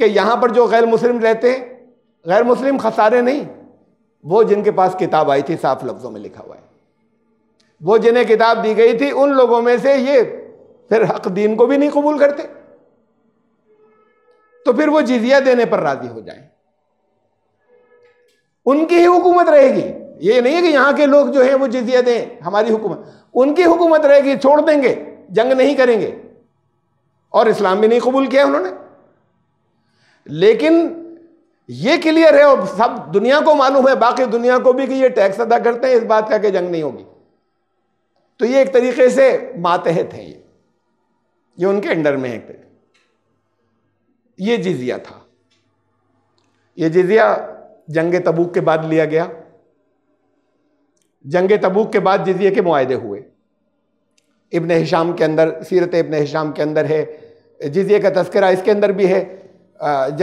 कि यहाँ पर जो गैर मुस्लिम रहते हैं गैर मुस्लिम खसारे नहीं वो जिनके पास किताब आई थी साफ लफ्ज़ों में लिखा हुआ है वो जिन्हें किताब दी गई थी उन लोगों में से ये फिर हक दीन को भी नहीं कबूल करते तो फिर वो जिजिया देने पर राजी हो जाए उनकी ही हुकूमत रहेगी ये नहीं है कि यहाँ के लोग जो है वो जिजिया दें हमारी हुकूमत उनकी हुकूमत रहेगी छोड़ देंगे जंग नहीं करेंगे और इस्लाम भी नहीं कबूल किया उन्होंने लेकिन ये क्लियर है और सब दुनिया को मालूम है बाकी दुनिया को भी कि ये टैक्स अदा करते हैं इस बात का कि जंग नहीं होगी तो ये एक तरीके से मातहत है ये ये उनके अंडर में है एक तरीके ये जिजिया था ये जिजिया जंग तबूक के बाद लिया गया जंग तबूक के बाद जजिए के मुआदे हुए इबन हिशाम के अंदर सीरत इबन हिशाम के अंदर है जजिए का तस्करा इसके अंदर भी है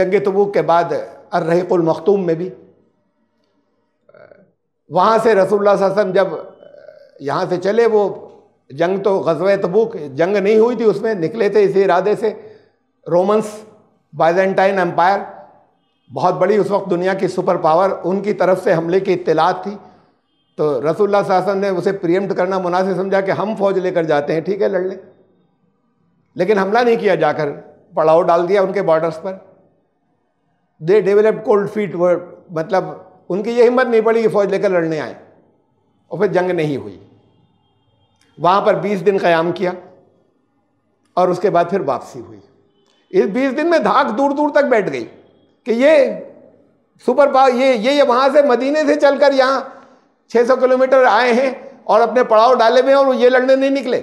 जंग तबूक के बाद अर्रहीकुल में भी वहाँ से रसूल जब यहाँ से चले वो जंग तो गजब तबूक जंग नहीं हुई थी उसमें निकले थे इसी इरादे से रोमन्स बाइजेंटाइन एम्पायर बहुत बड़ी उस वक्त दुनिया की सुपर पावर उनकी तरफ से हमले की इतलात थी तो रसूल्ला शासन ने उसे प्रियम्ट करना मुनासिब समझा कि हम फौज लेकर जाते हैं ठीक है लड़ लें लेकिन हमला नहीं किया जाकर पड़ाव डाल दिया उनके बॉर्डर्स पर they develop cold feet word मतलब उनकी ये हिम्मत नहीं पड़ी कि फौज लेकर लड़ने आए और फिर जंग नहीं हुई वहाँ पर 20 दिन क़याम किया और उसके बाद फिर वापसी हुई इस 20 दिन में धाक दूर दूर तक बैठ गई कि ये सुपर पावर ये ये, ये वहाँ से मदीने से चलकर यहाँ 600 किलोमीटर आए हैं और अपने पड़ाव डाले में और ये लड़ने नहीं निकले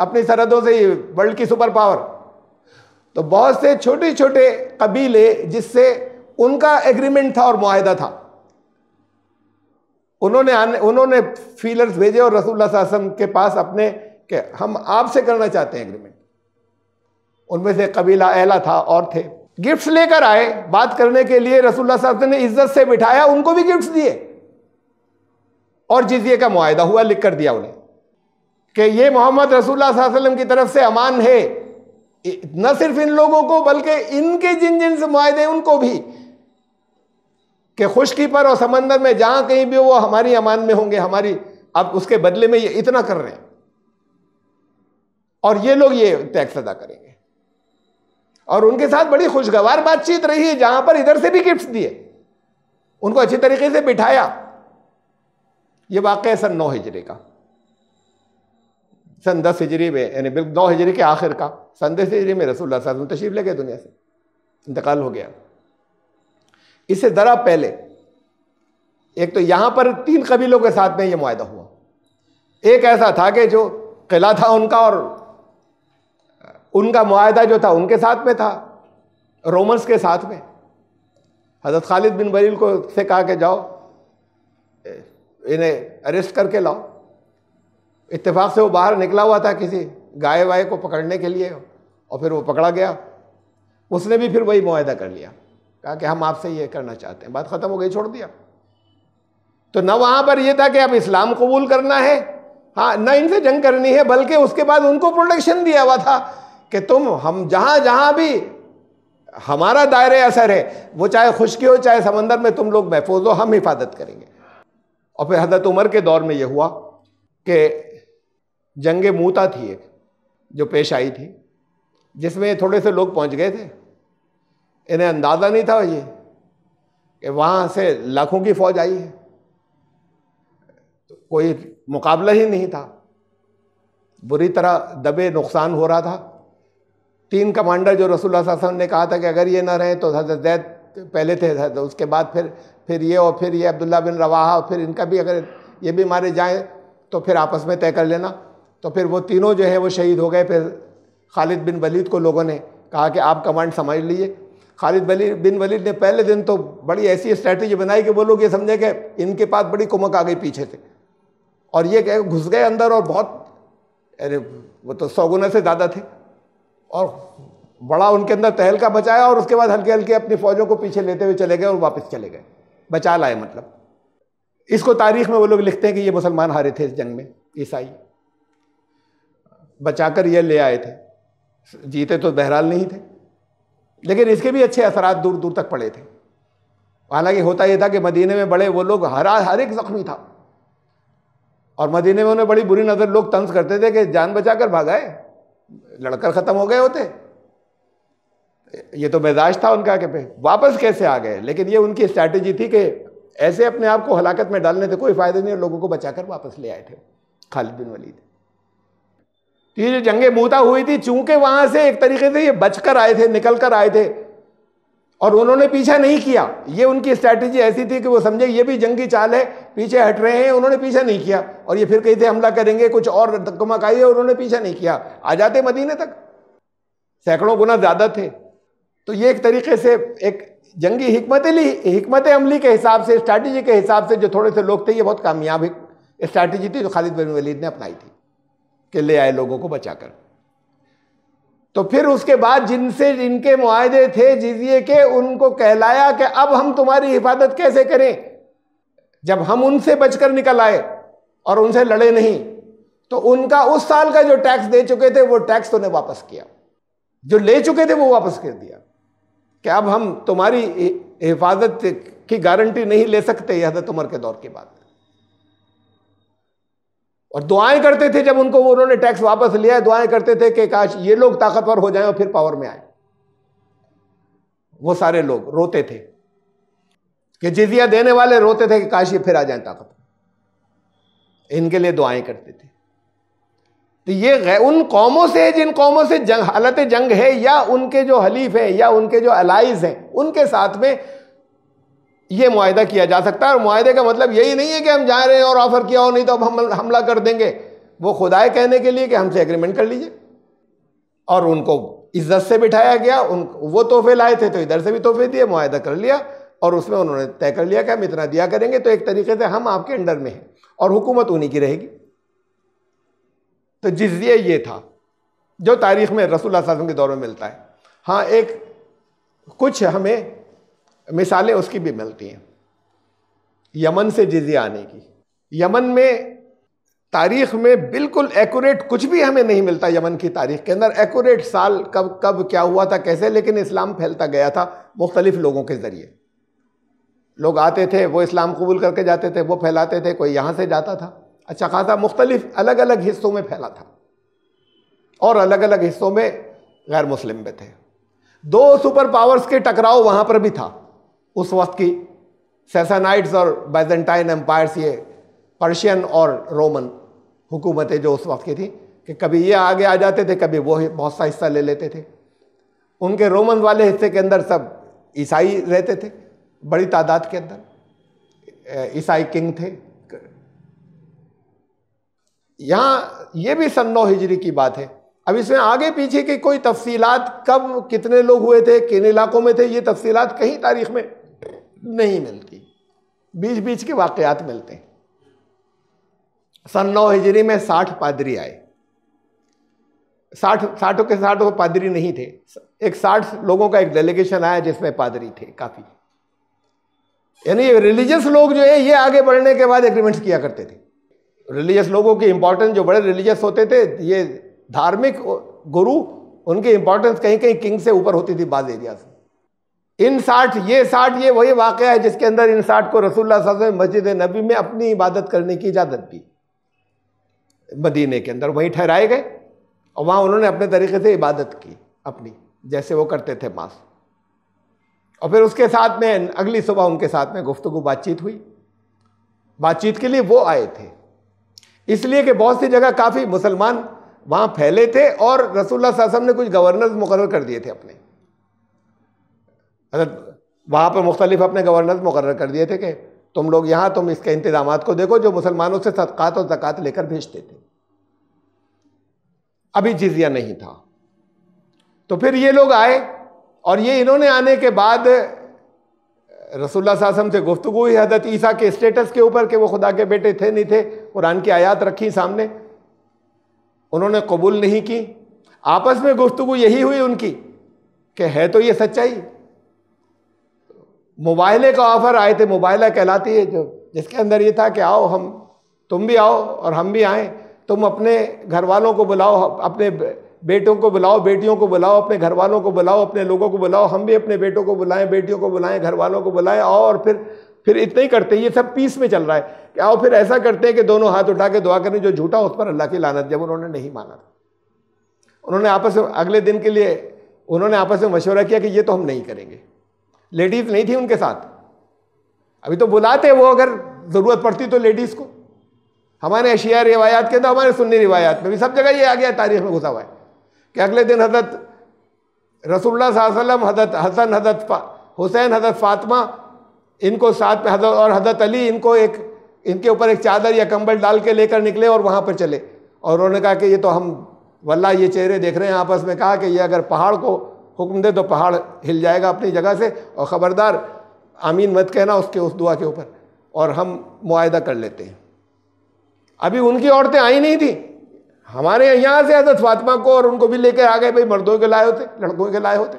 अपनी सरहदों से वर्ल्ड की सुपर पावर तो बहुत से छोटे छोटे कबीले जिससे उनका एग्रीमेंट था और मुहिदा था उन्होंने आने उन्होंने फीलर्स भेजे और रसूलुल्लाह रसुल्लाम के पास अपने के हम आपसे करना चाहते हैं एग्रीमेंट उनमें से कबीला अहला था और थे गिफ्ट्स लेकर आए बात करने के लिए रसूलुल्लाह रसुल्ला ने इज्जत से बिठाया उनको भी गिफ्ट्स दिए और जिजिए का माहदा हुआ लिख कर दिया उन्हें कि ये मोहम्मद रसूल की तरफ से अमान है न सिर्फ इन लोगों को बल्कि इनके जिन जिन से माहदे उनको भी कि खुशकी पर और समंदर में जहाँ कहीं भी वो हमारी अमान में होंगे हमारी अब उसके बदले में ये इतना कर रहे हैं और ये लोग ये टैक्स अदा करेंगे और उनके साथ बड़ी खुशगवार बातचीत रही है जहां पर इधर से भी गिफ्ट दिए उनको अच्छी तरीके से बिठाया ये वाक़ है सन नौ हिजरे का सन दस हिजरी में यानी बिल्कुल नौ हिजरी के आखिर का सन दस हिजरी में रसूल तशरीफ ले गए दुनिया से इंतकाल हो गया इससे ज़रा पहले एक तो यहाँ पर तीन कबीलों के साथ में ये माहा हुआ एक ऐसा था कि जो किला था उनका और उनका माहा जो था उनके साथ में था रोमन्स के साथ में हज़रत खालिद बिन बरील को से कहा कि जाओ इन्हें अरेस्ट करके लाओ इत्तेफाक से वो बाहर निकला हुआ था किसी गाय वाय को पकड़ने के लिए और फिर वो पकड़ा गया उसने भी फिर वही माहदा कर लिया कहा कि हम आपसे ये करना चाहते हैं बात ख़त्म हो गई छोड़ दिया तो न वहाँ पर यह था कि अब इस्लाम कबूल करना है हाँ न इनसे जंग करनी है बल्कि उसके बाद उनको प्रोटेक्शन दिया हुआ था कि तुम हम जहाँ जहाँ भी हमारा दायरे असर है वो चाहे खुश्की हो चाहे समंदर में तुम लोग महफूज हो हम हिफाजत करेंगे और फिर हजरत उमर के दौर में यह हुआ कि जंग मूता थी एक जो पेश आई थी जिसमें थोड़े से लोग पहुंच गए थे इन्हें अंदाज़ा नहीं था ये कि वहाँ से लाखों की फौज आई है तो कोई मुकाबला ही नहीं था बुरी तरह दबे नुकसान हो रहा था तीन कमांडर जो रसूल ने कहा था कि अगर ये ना रहे तो हजरत जैद पहले थे उसके बाद फिर फिर ये और फिर ये अब्दुल्ला बिन रवाहा और फिर इनका भी अगर ये भी मारे जाएँ तो फिर आपस में तय कर लेना तो फिर वो तीनों जो है वो शहीद हो गए फिर खालिद बिन वलीद को लोगों ने कहा कि आप कमांड समझ लीजिए खालिद वली बिन वलीद ने पहले दिन तो बड़ी ऐसी स्ट्रैटेजी बनाई कि वो लोग ये समझे कि इनके पास बड़ी कुमक आ गई पीछे से और ये कह घुस गए अंदर और बहुत अरे वो तो सौ गुना से ज़्यादा थे और बड़ा उनके अंदर तहलका बचाया और उसके बाद हल्के हल्के अपनी फ़ौजों को पीछे लेते हुए चले गए और वापस चले गए बचा लाए मतलब इसको तारीख में वो लोग लिखते हैं कि ये मुसलमान हारे थे इस जंग में ईसाई बचाकर ये ले आए थे जीते तो बहरहाल नहीं थे लेकिन इसके भी अच्छे असरात दूर दूर तक पड़े थे हालांकि होता यह था कि मदीने में बड़े वो लोग हरा हर एक जख्मी था और मदीने में उन्हें बड़ी बुरी नज़र लोग तंज करते थे कि जान बचा कर भागाए लड़कर ख़त्म हो गए होते ये तो मिजाज था उनका कि वापस कैसे आ गए लेकिन ये उनकी स्ट्रैटेजी थी कि ऐसे अपने आप को हलाकत में डालने से कोई फ़ायदा नहीं लोगों को बचाकर वापस ले आए थे खालिद बिन वलीद तो ये जो जंगे बूता हुई थी चूंकि वहाँ से एक तरीके से ये बचकर आए थे निकल कर आए थे और उन्होंने पीछा नहीं किया ये उनकी स्ट्रैटेजी ऐसी थी कि वो समझे ये भी जंगी चाल है पीछे हट रहे हैं उन्होंने पीछा नहीं किया और ये फिर कहीं से हमला करेंगे कुछ और मकाई है उन्होंने पीछा नहीं किया आ जाते मदीने तक सैकड़ों गुना ज़्यादा थे तो ये एक तरीके से एक जंगी हमत हमत अमली के हिसाब से स्ट्रैटेजी के हिसाब से जो थोड़े से लोग थे ये बहुत कामयाब एक स्ट्रैटेजी थी जो खालिद बिन वलीद ने अपनाई थी कि ले आए लोगों को बचाकर तो फिर उसके बाद जिनसे जिनके माहदे थे जिजिए के उनको कहलाया कि अब हम तुम्हारी हिफाजत कैसे करें जब हम उनसे बचकर निकल आए और उनसे लड़े नहीं तो उनका उस साल का जो टैक्स दे चुके थे वो टैक्स उन्हें वापस किया जो ले चुके थे वो वापस कर दिया कि अब हम तुम्हारी हिफाजत की गारंटी नहीं ले सकते हजरत उमर के दौर के बाद और दुआएं करते थे जब उनको उन्होंने टैक्स वापस लिया दुआएं करते थे कि काश ये लोग ताकतवर हो जाएं और फिर पावर में आए वो सारे लोग रोते थे कि जिजिया देने वाले रोते थे कि काश ये फिर आ जाए ताकतवर इनके लिए दुआएं करते थे तो ये उन कौमों से जिन कौमों से जंग हालत जंग है या उनके जो हलीफ हैं या उनके जो अलाइज हैं उनके साथ में ये माहदा किया जा सकता है और माहे का मतलब यही नहीं है कि हम जा रहे हैं और ऑफ़र किया हो नहीं तो अब हम हमला कर देंगे वो खुदाए कहने के लिए कि हमसे एग्रीमेंट कर लीजिए और उनको इज्जत से बिठाया गया उन वो तोहफे लाए थे तो इधर से भी तोहफे दिए माहा कर लिया और उसमें उन्होंने तय कर लिया कि हम इतना दिया करेंगे तो एक तरीके से हम आपके अंडर में हैं और हुकूमत उन्हीं की रहेगी तो जिजिए ये था जो तारीख में रसूल वसम के दौर में मिलता है हाँ एक कुछ हमें मिसालें उसकी भी मिलती हैं यमन से जिजिया आने की यमन में तारीख में बिल्कुल एक्यूरेट कुछ भी हमें नहीं मिलता यमन की तारीख के अंदर एक्यूरेट साल कब कब क्या हुआ था कैसे लेकिन इस्लाम फैलता गया था मुख्तलिफ लोगों के ज़रिए लोग आते थे वो इस्लाम कबूल करके जाते थे वो फैलाते थे कोई यहाँ से जाता था अच्छा खासा मुख्तलिफ अलग अलग हिस्सों में फैला था और अलग अलग हिस्सों में गैर मुस्लिम भी थे दो सुपर पावर्स के टकराव वहाँ पर भी था उस वक्त की सेसानाइट्स और बैजेंटाइन एम्पायर्स ये पर्शियन और रोमन हुकूमतें जो उस वक्त की थी कि कभी ये आगे आ जाते थे कभी वो बहुत सा हिस्सा ले लेते थे उनके रोमन वाले हिस्से के अंदर सब ईसाई रहते थे बड़ी तादाद के अंदर ईसाई किंग थे यहाँ ये भी सन नौ हिजरी की बात है अब इसमें आगे पीछे की कोई तफसीलात कब कितने लोग हुए थे किन इलाकों में थे ये तफसीलात कहीं तारीख में नहीं मिलती बीच बीच के वाकयात मिलते हैं सन नौ हिजरी में साठ पादरी आए साठ साठों के साठ वो पादरी नहीं थे एक साठ लोगों का एक डेलीगेशन आया जिसमें पादरी थे काफ़ी यानी रिलीजियस लोग जो है ये आगे बढ़ने के बाद एग्रीमेंट्स किया करते थे रिलीजियस लोगों की इम्पोर्टेंस जो बड़े रिलीजियस होते थे ये धार्मिक गुरु उनकी इंपॉर्टेंस कहीं कहीं किंग से ऊपर होती थी बाज एरिया से इन साठ ये साठ ये वही वाक़ है जिसके अंदर इन साठ को रसुल्ला मस्जिद नबी में अपनी इबादत करने की इजाज़त दी मदीने के अंदर वहीं ठहराए गए और वहाँ उन्होंने अपने तरीके से इबादत की अपनी जैसे वो करते थे मास और फिर उसके साथ में अगली सुबह उनके साथ में गुफ्तु बातचीत हुई बातचीत के लिए वो आए थे इसलिए कि बहुत सी जगह काफ़ी मुसलमान वहाँ फैले थे और रसूल वसल्लम ने कुछ गवर्नर्स मुकर कर दिए थे अपने अगर वहाँ पर मुख्तलिफ अपने गवर्नर्स मुकर कर दिए थे कि तुम लोग यहाँ तुम इसके इंतजाम को देखो जो मुसलमानों से सदक़ात और जक़ात लेकर भेजते थे अभी जिजिया नहीं था तो फिर ये लोग आए और ये इन्होंने आने के बाद रसोल्ला सासम से गुफ्तु हुई हजरत ईसा के स्टेटस के ऊपर कि वो खुदा के बेटे थे नहीं थे कुरान की आयात रखी सामने उन्होंने कबूल नहीं की आपस में गुफ्तु यही हुई उनकी कि है तो ये सच्चाई मोबाइले का ऑफ़र आए थे मोबाइला कहलाती है जो जिसके अंदर ये था कि आओ हम तुम भी आओ और हम भी आएँ तुम अपने घर वालों को बुलाओ अपने बेटों को बुलाओ बेटियों को बुलाओ अपने घर वालों को बुलाओ अपने लोगों को बुलाओ हम भी अपने बेटों को बुलाएं बेटियों को बुलाएं घर वालों को बुलाएं और फिर फिर इतना ही करते हैं ये सब पीस में चल रहा है आओ फिर ऐसा करते हैं कि दोनों हाथ उठा के दुआ करें जो झूठा उस पर अल्लाह की लानत जब उन्होंने नहीं माना था उन्होंने आपस में अगले दिन के लिए उन्होंने आपस में मशवरा किया कि ये तो हम नहीं करेंगे लेडीज़ नहीं थी उनके साथ अभी तो बुलाते वो अगर ज़रूरत पड़ती तो लेडीज़ को हमारे एशिया रिवायात के अंदर हमारे सुन्नी रिवायात में भी सब जगह ये आ गया तारीख में घुसा हुआ है कि अगले दिन हजरत रसुल्ला वसम हजरत हसन हजरत हुसैन हजरत फातमा इनको साथ में हजरत और हजरत अली इनको एक इनके ऊपर एक चादर या कंबल डाल के लेकर निकले और वहाँ पर चले और उन्होंने कहा कि ये तो हम वल्ला ये चेहरे देख रहे हैं आपस में कहा कि ये अगर पहाड़ को हुक्म दे तो पहाड़ हिल जाएगा अपनी जगह से और ख़बरदार आमीन मत कहना उसके उस दुआ के ऊपर और हम मुआयदा कर लेते हैं अभी उनकी औरतें आई नहीं थी हमारे यहाँ से हजरत फातिमा को और उनको भी लेकर आ गए भाई मर्दों के लाए होते लड़कों के लाए होते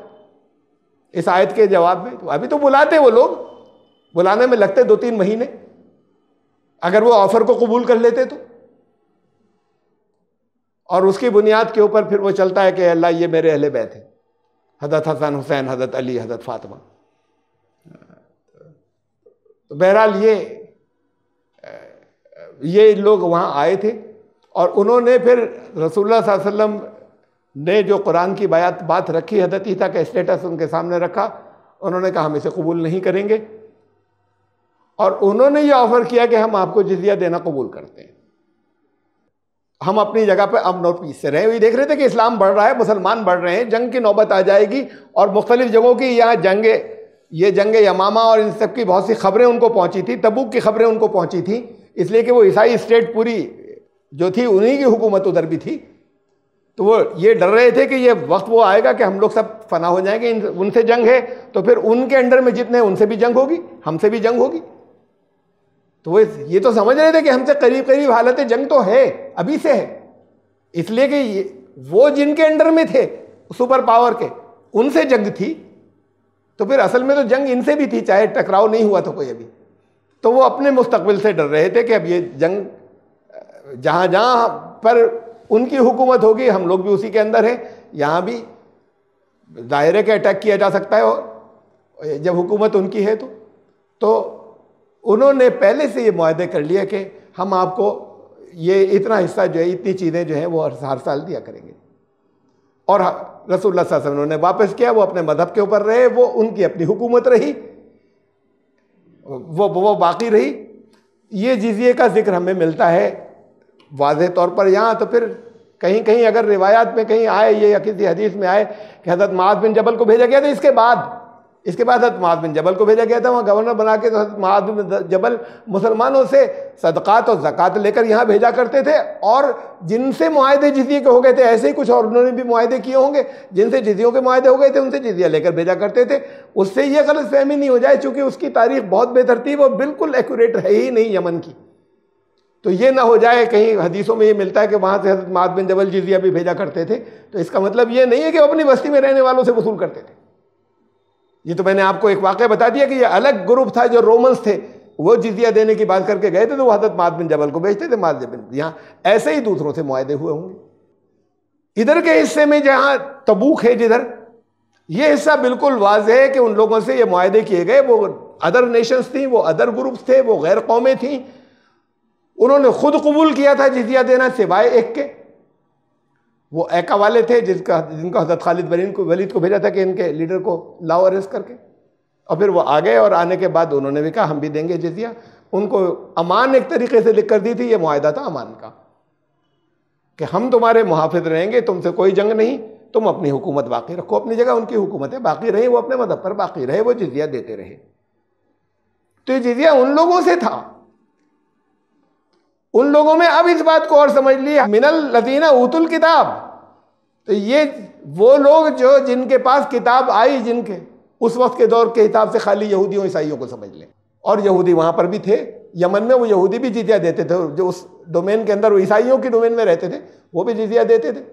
इस आयत के जवाब में तो अभी तो बुलाते वो लोग बुलाने में लगते दो तीन महीने अगर वो ऑफर को कबूल कर लेते तो और उसकी बुनियाद के ऊपर फिर वो चलता है कि अल्लाह ये मेरे अहले बैत है हजरत हसन हुसैन हजरत अली हजरत फातिमा तो बहरहाल ये ये लोग वहाँ आए थे और उन्होंने फिर रसूलुल्लाह वसल्लम ने जो कुरान की बात बात रखी हजरत ईसा का स्टेटस उनके सामने रखा उन्होंने कहा हम इसे कबूल नहीं करेंगे और उन्होंने ये ऑफ़र किया कि हम आपको जिजिया देना कबूल करते हैं हम अपनी जगह पर अमन और पीस से रहे हुए देख रहे थे कि इस्लाम बढ़ रहा है मुसलमान बढ़ रहे हैं जंग की नौबत आ जाएगी और मुख्तलिफ़ जगहों की यहाँ जंगे ये जंग यमामा और इन सब की बहुत सी खबरें उनको पहुँची थी तबुक की खबरें उनको पहुँची थी इसलिए कि वो ईसाई स्टेट पूरी जो थी उन्हीं की हुकूमत उधर भी थी तो वो ये डर रहे थे कि ये वक्त वो आएगा कि हम लोग सब फना हो जाएंगे उनसे जंग है तो फिर उनके अंडर में जितने उनसे भी जंग होगी हमसे भी जंग होगी तो वो ये तो समझ रहे थे कि हमसे करीब करीब हालत जंग तो है अभी से है इसलिए कि ये वो जिनके अंडर में थे सुपर पावर के उनसे जंग थी तो फिर असल में तो जंग इनसे भी थी चाहे टकराव नहीं हुआ था कोई अभी तो वो अपने मुस्तकबिल से डर रहे थे कि अब ये जंग जहाँ जहाँ पर उनकी हुकूमत होगी हम लोग भी उसी के अंदर हैं यहाँ भी दायरे के अटैक किया जा सकता है और जब हुकूमत उनकी है तो तो उन्होंने पहले से ये माहे कर लिए कि हम आपको ये इतना हिस्सा जो है इतनी चीज़ें जो हैं वो हर हर साल दिया करेंगे और हाँ, रसूल वसल्लम ने वापस किया वो अपने मदहब के ऊपर रहे वो उनकी अपनी हुकूमत रही वो वो बाकी रही ये जिजिए का जिक्र हमें मिलता है वाज तौर पर यहाँ तो फिर कहीं कहीं अगर रिवायात में कहीं आए ये किसी हदीस में आए कि हजरत माज बिन जबल को भेजा गया था तो इसके बाद इसके बाद हजरत माज बिन जबल को भेजा गया था वहाँ गवर्नर बना के तो हजरत माज बिन जबल मुसलमानों से सदक़ात और ज़क़़त लेकर यहाँ भेजा करते थे और जिनसे माहदे जिजिए के हो गए थे ऐसे ही कुछ और उन्होंने भी माहदे किए होंगे जिनसे जिजियों के माहदे हो गए थे उनसे जिजिया लेकर भेजा करते थे उससे ये गलत फहमी नहीं हो जाए चूँकि उसकी तारीख बहुत थी वो बिल्कुल एक्यूरेट है ही नहीं यमन की तो ये ना हो जाए कहीं हदीसों में ये मिलता है कि वहाँ से हजरत माद बिन जबल जिजिया भी भेजा करते थे तो इसका मतलब ये नहीं है कि वो अपनी बस्ती में रहने वालों से वसूल करते थे ये तो मैंने आपको एक वाक्य बता दिया कि ये अलग ग्रुप था जो रोमन्स थे वो जिजिया देने की बात करके गए थे तो वो हजरत माद बिन जबल को भेजते थे माद बिन यहाँ ऐसे ही दूसरों से मुआदे हुए होंगे इधर के हिस्से में जहाँ तबूक है जिधर ये हिस्सा बिल्कुल वाज है कि उन लोगों से ये माहदे किए गए वो अदर नेशंस थी वो अदर ग्रुप्स थे वो गैर कौमें थी उन्होंने खुद कबूल किया था जजिया देना सिवाय एक के वो एका वाले थे जिसका जिनका हजरत खालिद वलीद को वलीद को भेजा था कि इनके लीडर को लाओ अरेस्ट करके और फिर वो आ गए और आने के बाद उन्होंने भी कहा हम भी देंगे जजिया उनको अमान एक तरीके से लिख कर दी थी ये माहदा था अमान का कि हम तुम्हारे मुहाफ़ रहेंगे तुमसे कोई जंग नहीं तुम अपनी हुकूमत बाकी रखो अपनी जगह उनकी हुकूमतें बाकी रही वो अपने मदहब पर बाकी रहे वो जजिया देते रहे तो ये जजिया उन लोगों से था उन लोगों में अब इस बात को और समझ लिया मिनल लदीना उतुल किताब तो ये वो लोग जो जिनके पास किताब आई जिनके उस वक्त के दौर के हिसाब से खाली यहूदियों ईसाइयों को समझ लें और यहूदी वहाँ पर भी थे यमन में वो यहूदी भी जिजिया देते थे जो उस डोमेन के अंदर वो ईसाइयों की डोमेन में रहते थे वो भी जिजिया देते थे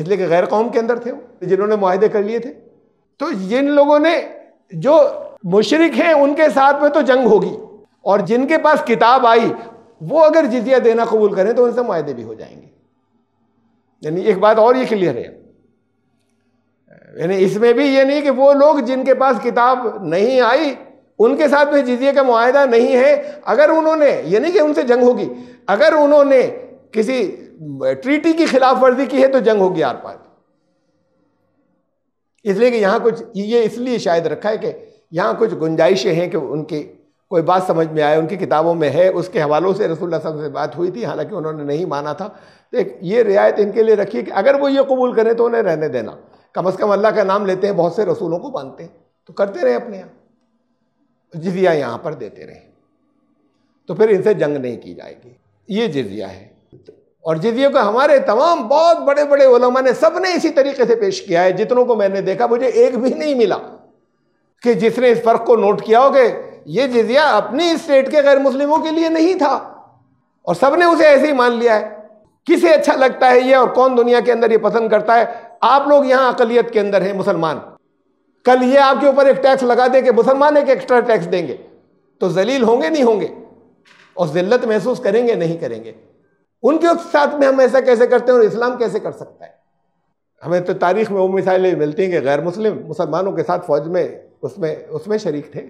इसलिए कि गैर कौम के अंदर थे वो जिन्होंने माहदे कर लिए थे तो जिन लोगों ने जो मुशरक हैं उनके साथ में तो जंग होगी और जिनके पास किताब आई वो अगर जिजिया देना कबूल करें तो उनसे मुआदे भी हो जाएंगे यानी एक बात और ये क्लियर है यानी इसमें भी ये नहीं कि वो लोग जिनके पास किताब नहीं आई उनके साथ में जिजिया का माहा नहीं है अगर उन्होंने यानी कि उनसे जंग होगी अगर उन्होंने किसी ट्रीटी की खिलाफ वर्जी की है तो जंग होगी आर पार इसलिए कि यहाँ कुछ ये इसलिए शायद रखा है कि यहाँ कुछ गुंजाइशें हैं कि उनकी कोई बात समझ में आए उनकी किताबों में है उसके हवालों से रसूल से बात हुई थी हालांकि उन्होंने नहीं माना था तो एक ये रियायत इनके लिए रखी कि अगर वो ये कबूल करें तो उन्हें रहने देना कम अज़ कम अल्लाह का नाम लेते हैं बहुत से रसूलों को मानते हैं तो करते रहे अपने यहाँ जजिया यहाँ पर देते रहे तो फिर इनसे जंग नहीं की जाएगी ये जजिया है और जिजिया को हमारे तमाम बहुत बड़े बड़े ओलमा ने सब ने इसी तरीके से पेश किया है जितनों को मैंने देखा मुझे एक भी नहीं मिला कि जिसने इस फ़र्क को नोट किया होगे ये जिजिया अपनी स्टेट के गैर मुस्लिमों के लिए नहीं था और सबने उसे ऐसे ही मान लिया है किसे अच्छा लगता है ये और कौन दुनिया के अंदर ये पसंद करता है आप लोग यहाँ अकलियत के अंदर हैं मुसलमान कल ये आपके ऊपर एक टैक्स लगा दें कि मुसलमान एक एक्स्ट्रा टैक्स देंगे तो जलील होंगे नहीं होंगे और जिल्लत महसूस करेंगे नहीं करेंगे उनके साथ में हम ऐसा कैसे करते हैं और इस्लाम कैसे कर सकता है हमें तो तारीख में वो मिसाइलें मिलती हैं कि गैर मुस्लिम मुसलमानों के साथ फौज में उसमें उसमें शरीक थे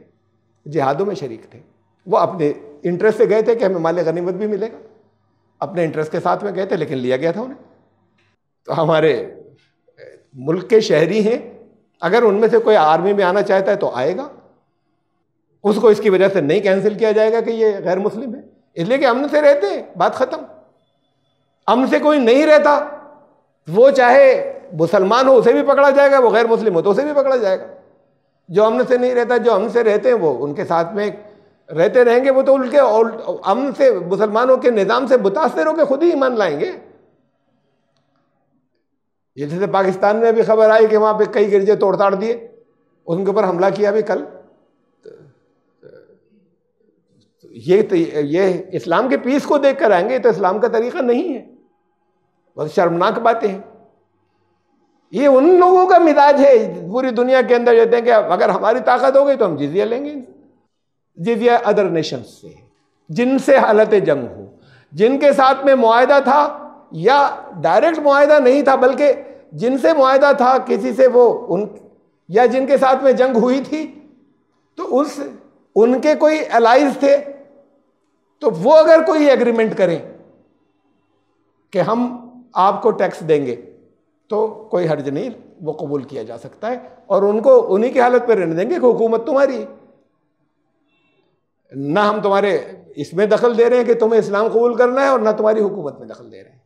जिहादों में शरीक थे वो अपने इंटरेस्ट से गए थे कि हमें माल गनीमत भी मिलेगा अपने इंटरेस्ट के साथ में गए थे लेकिन लिया गया था उन्हें तो हमारे मुल्क के शहरी हैं अगर उनमें से कोई आर्मी में आना चाहता है तो आएगा उसको इसकी वजह से नहीं कैंसिल किया जाएगा कि ये गैर मुस्लिम है इसलिए कि अमन से रहते हैं बात ख़त्म अमन से कोई नहीं रहता वो चाहे मुसलमान हो उसे भी पकड़ा जाएगा वो गैर मुस्लिम हो तो उसे भी पकड़ा जाएगा जो अमन से नहीं रहता जो हमसे रहते हैं वो उनके साथ में रहते रहेंगे वो तो उनके अम से मुसलमानों के निज़ाम से मुतासर होकर खुद ही ईमान लाएंगे जैसे पाकिस्तान में भी खबर आई कि वहाँ पे कई गिरजे तोड़ताड़ दिए उनके ऊपर हमला किया भी कल ये तो ये इस्लाम के पीस को देख कर आएंगे तो इस्लाम का तरीका नहीं है बहुत शर्मनाक बातें हैं ये उन लोगों का मिजाज है पूरी दुनिया के अंदर कहते हैं कि अगर हमारी ताकत हो गई तो हम जिजिया लेंगे जिजिया अदर नेशन से जिनसे हालत जंग हो जिनके साथ में मुआदा था या डायरेक्ट मुआदा नहीं था बल्कि जिनसे मुआदा था किसी से वो उन या जिनके साथ में जंग हुई थी तो उस उनके कोई अलाइज थे तो वो अगर कोई एग्रीमेंट करें कि हम आपको टैक्स देंगे तो कोई हर्ज नहीं वो कबूल किया जा सकता है और उनको उन्हीं की हालत पर रहने देंगे कि हुकूमत तुम्हारी ना हम तुम्हारे इसमें दखल दे रहे हैं कि तुम्हें इस्लाम कबूल करना है और ना तुम्हारी हुकूमत में दखल दे रहे हैं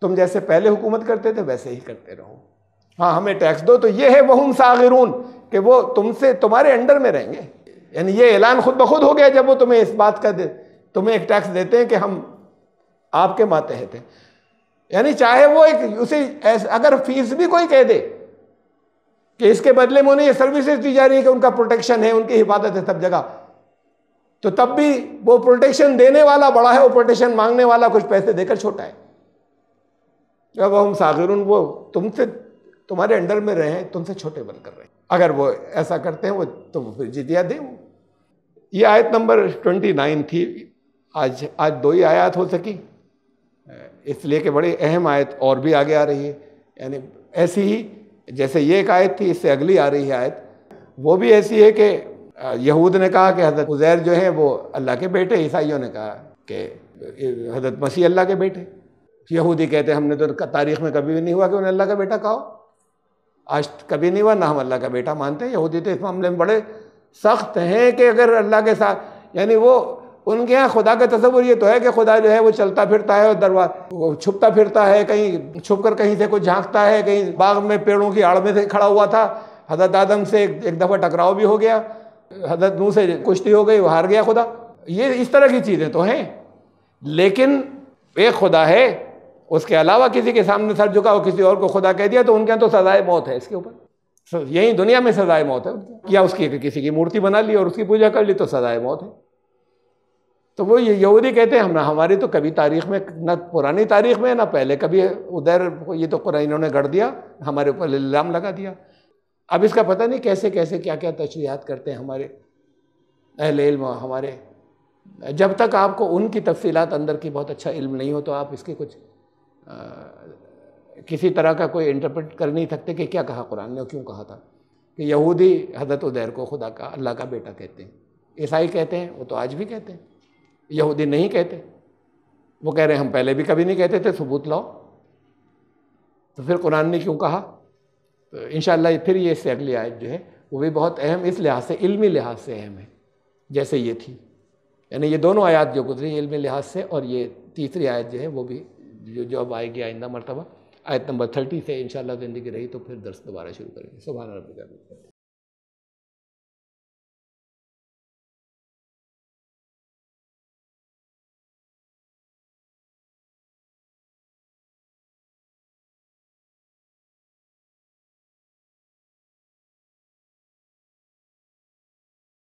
तुम जैसे पहले हुकूमत करते थे वैसे ही करते रहो हाँ हमें टैक्स दो तो ये है वहम सागिरून कि वो तुमसे तुम्हारे अंडर में रहेंगे यानी ये ऐलान खुद ब खुद हो गया जब वो तुम्हें इस बात का दे तुम्हें एक टैक्स देते हैं कि हम आपके मातहत हैं यानी चाहे वो एक उसे अगर फीस भी कोई कह दे कि इसके बदले में उन्हें ये सर्विसेज दी जा रही है कि उनका प्रोटेक्शन है उनकी हिफाजत है सब जगह तो तब भी वो प्रोटेक्शन देने वाला बड़ा है वो प्रोटेक्शन मांगने वाला कुछ पैसे देकर छोटा है तो अब हम सागर वो तुमसे तुम्हारे अंडर में रहे तुमसे छोटे बनकर रहे अगर वो ऐसा करते हैं वो तो फिर जितिया दे ये आयत नंबर ट्वेंटी नाइन थी आज आज दो ही आयत हो सकी इसलिए कि बड़ी अहम आयत और भी आगे आ रही है यानी ऐसी ही जैसे ये एक आयत थी इससे अगली आ रही है आयत वो भी ऐसी है कि यहूद ने कहा कि हजरत उजैर जो है वो अल्लाह के बेटे ईसाइयों ने कहा कि हजरत मसीह अल्लाह के बेटे यहूदी कहते हैं हमने तो तारीख में कभी भी नहीं हुआ कि उन्हें अल्लाह का बेटा कहो आज कभी नहीं हुआ ना हम अल्लाह का बेटा मानते हैं यहूदी तो इस मामले में बड़े सख्त हैं कि अगर अल्लाह के साथ यानी वो उनके यहाँ खुदा का तस्वुर ये तो है कि खुदा जो है वो चलता फिरता है और दरवाजा वो छुपता फिरता है कहीं छुप कर कहीं से कुछ झांकता है कहीं बाग में पेड़ों की आड़ में से खड़ा हुआ था हजरत आदम से एक, एक दफ़ा टकराव भी हो गया हजरत नू से कुश्ती हो गई वो हार गया खुदा ये इस तरह की चीज़ें तो हैं लेकिन एक खुदा है उसके अलावा किसी के सामने सर झुका और किसी और को खुदा कह दिया तो उनके यहाँ तो सजाए मौत है इसके ऊपर यही दुनिया में सजाए मौत है या उसकी किसी की मूर्ति बना ली और उसकी पूजा कर ली तो सजाए मौत है तो वो ये यहूदी कहते हैं हम हमारी तो कभी तारीख में न पुरानी तारीख में ना पहले कभी उधर ये तो कुरान इन्होंने गढ़ दिया हमारे ऊपर इल्ज़ाम लगा दिया अब इसका पता नहीं कैसे कैसे क्या क्या तशरीहत करते हैं हमारे अहल इल्म हमारे जब तक आपको उनकी तफसीलात अंदर की बहुत अच्छा इल्म नहीं हो तो आप इसके कुछ आ, किसी तरह का कोई इंटरप्रेट कर नहीं सकते कि क्या कहा कुरान ने क्यों कहा था कि यहूदी हजरत उदैर को खुदा का अल्लाह का बेटा कहते हैं ईसाई कहते हैं वो तो आज भी कहते हैं यहूदी नहीं कहते वो कह रहे हैं हम पहले भी कभी नहीं कहते थे सबूत लाओ तो फिर कुरान ने क्यों कहा तो इन फिर ये इससे अगली आयत जो है वो भी बहुत अहम इस लिहाज से इल्मी लिहाज से अहम है जैसे ये थी यानी ये दोनों आयात जो गुजरी इल्मी लिहाज से और ये तीसरी आयत जो है वो भी जो जो अब आएगी आइंदा मरतबा आयत नंबर थर्टी से इन ज़िंदगी रही तो फिर दर्श दोबारा शुरू करेंगे सुबह रबी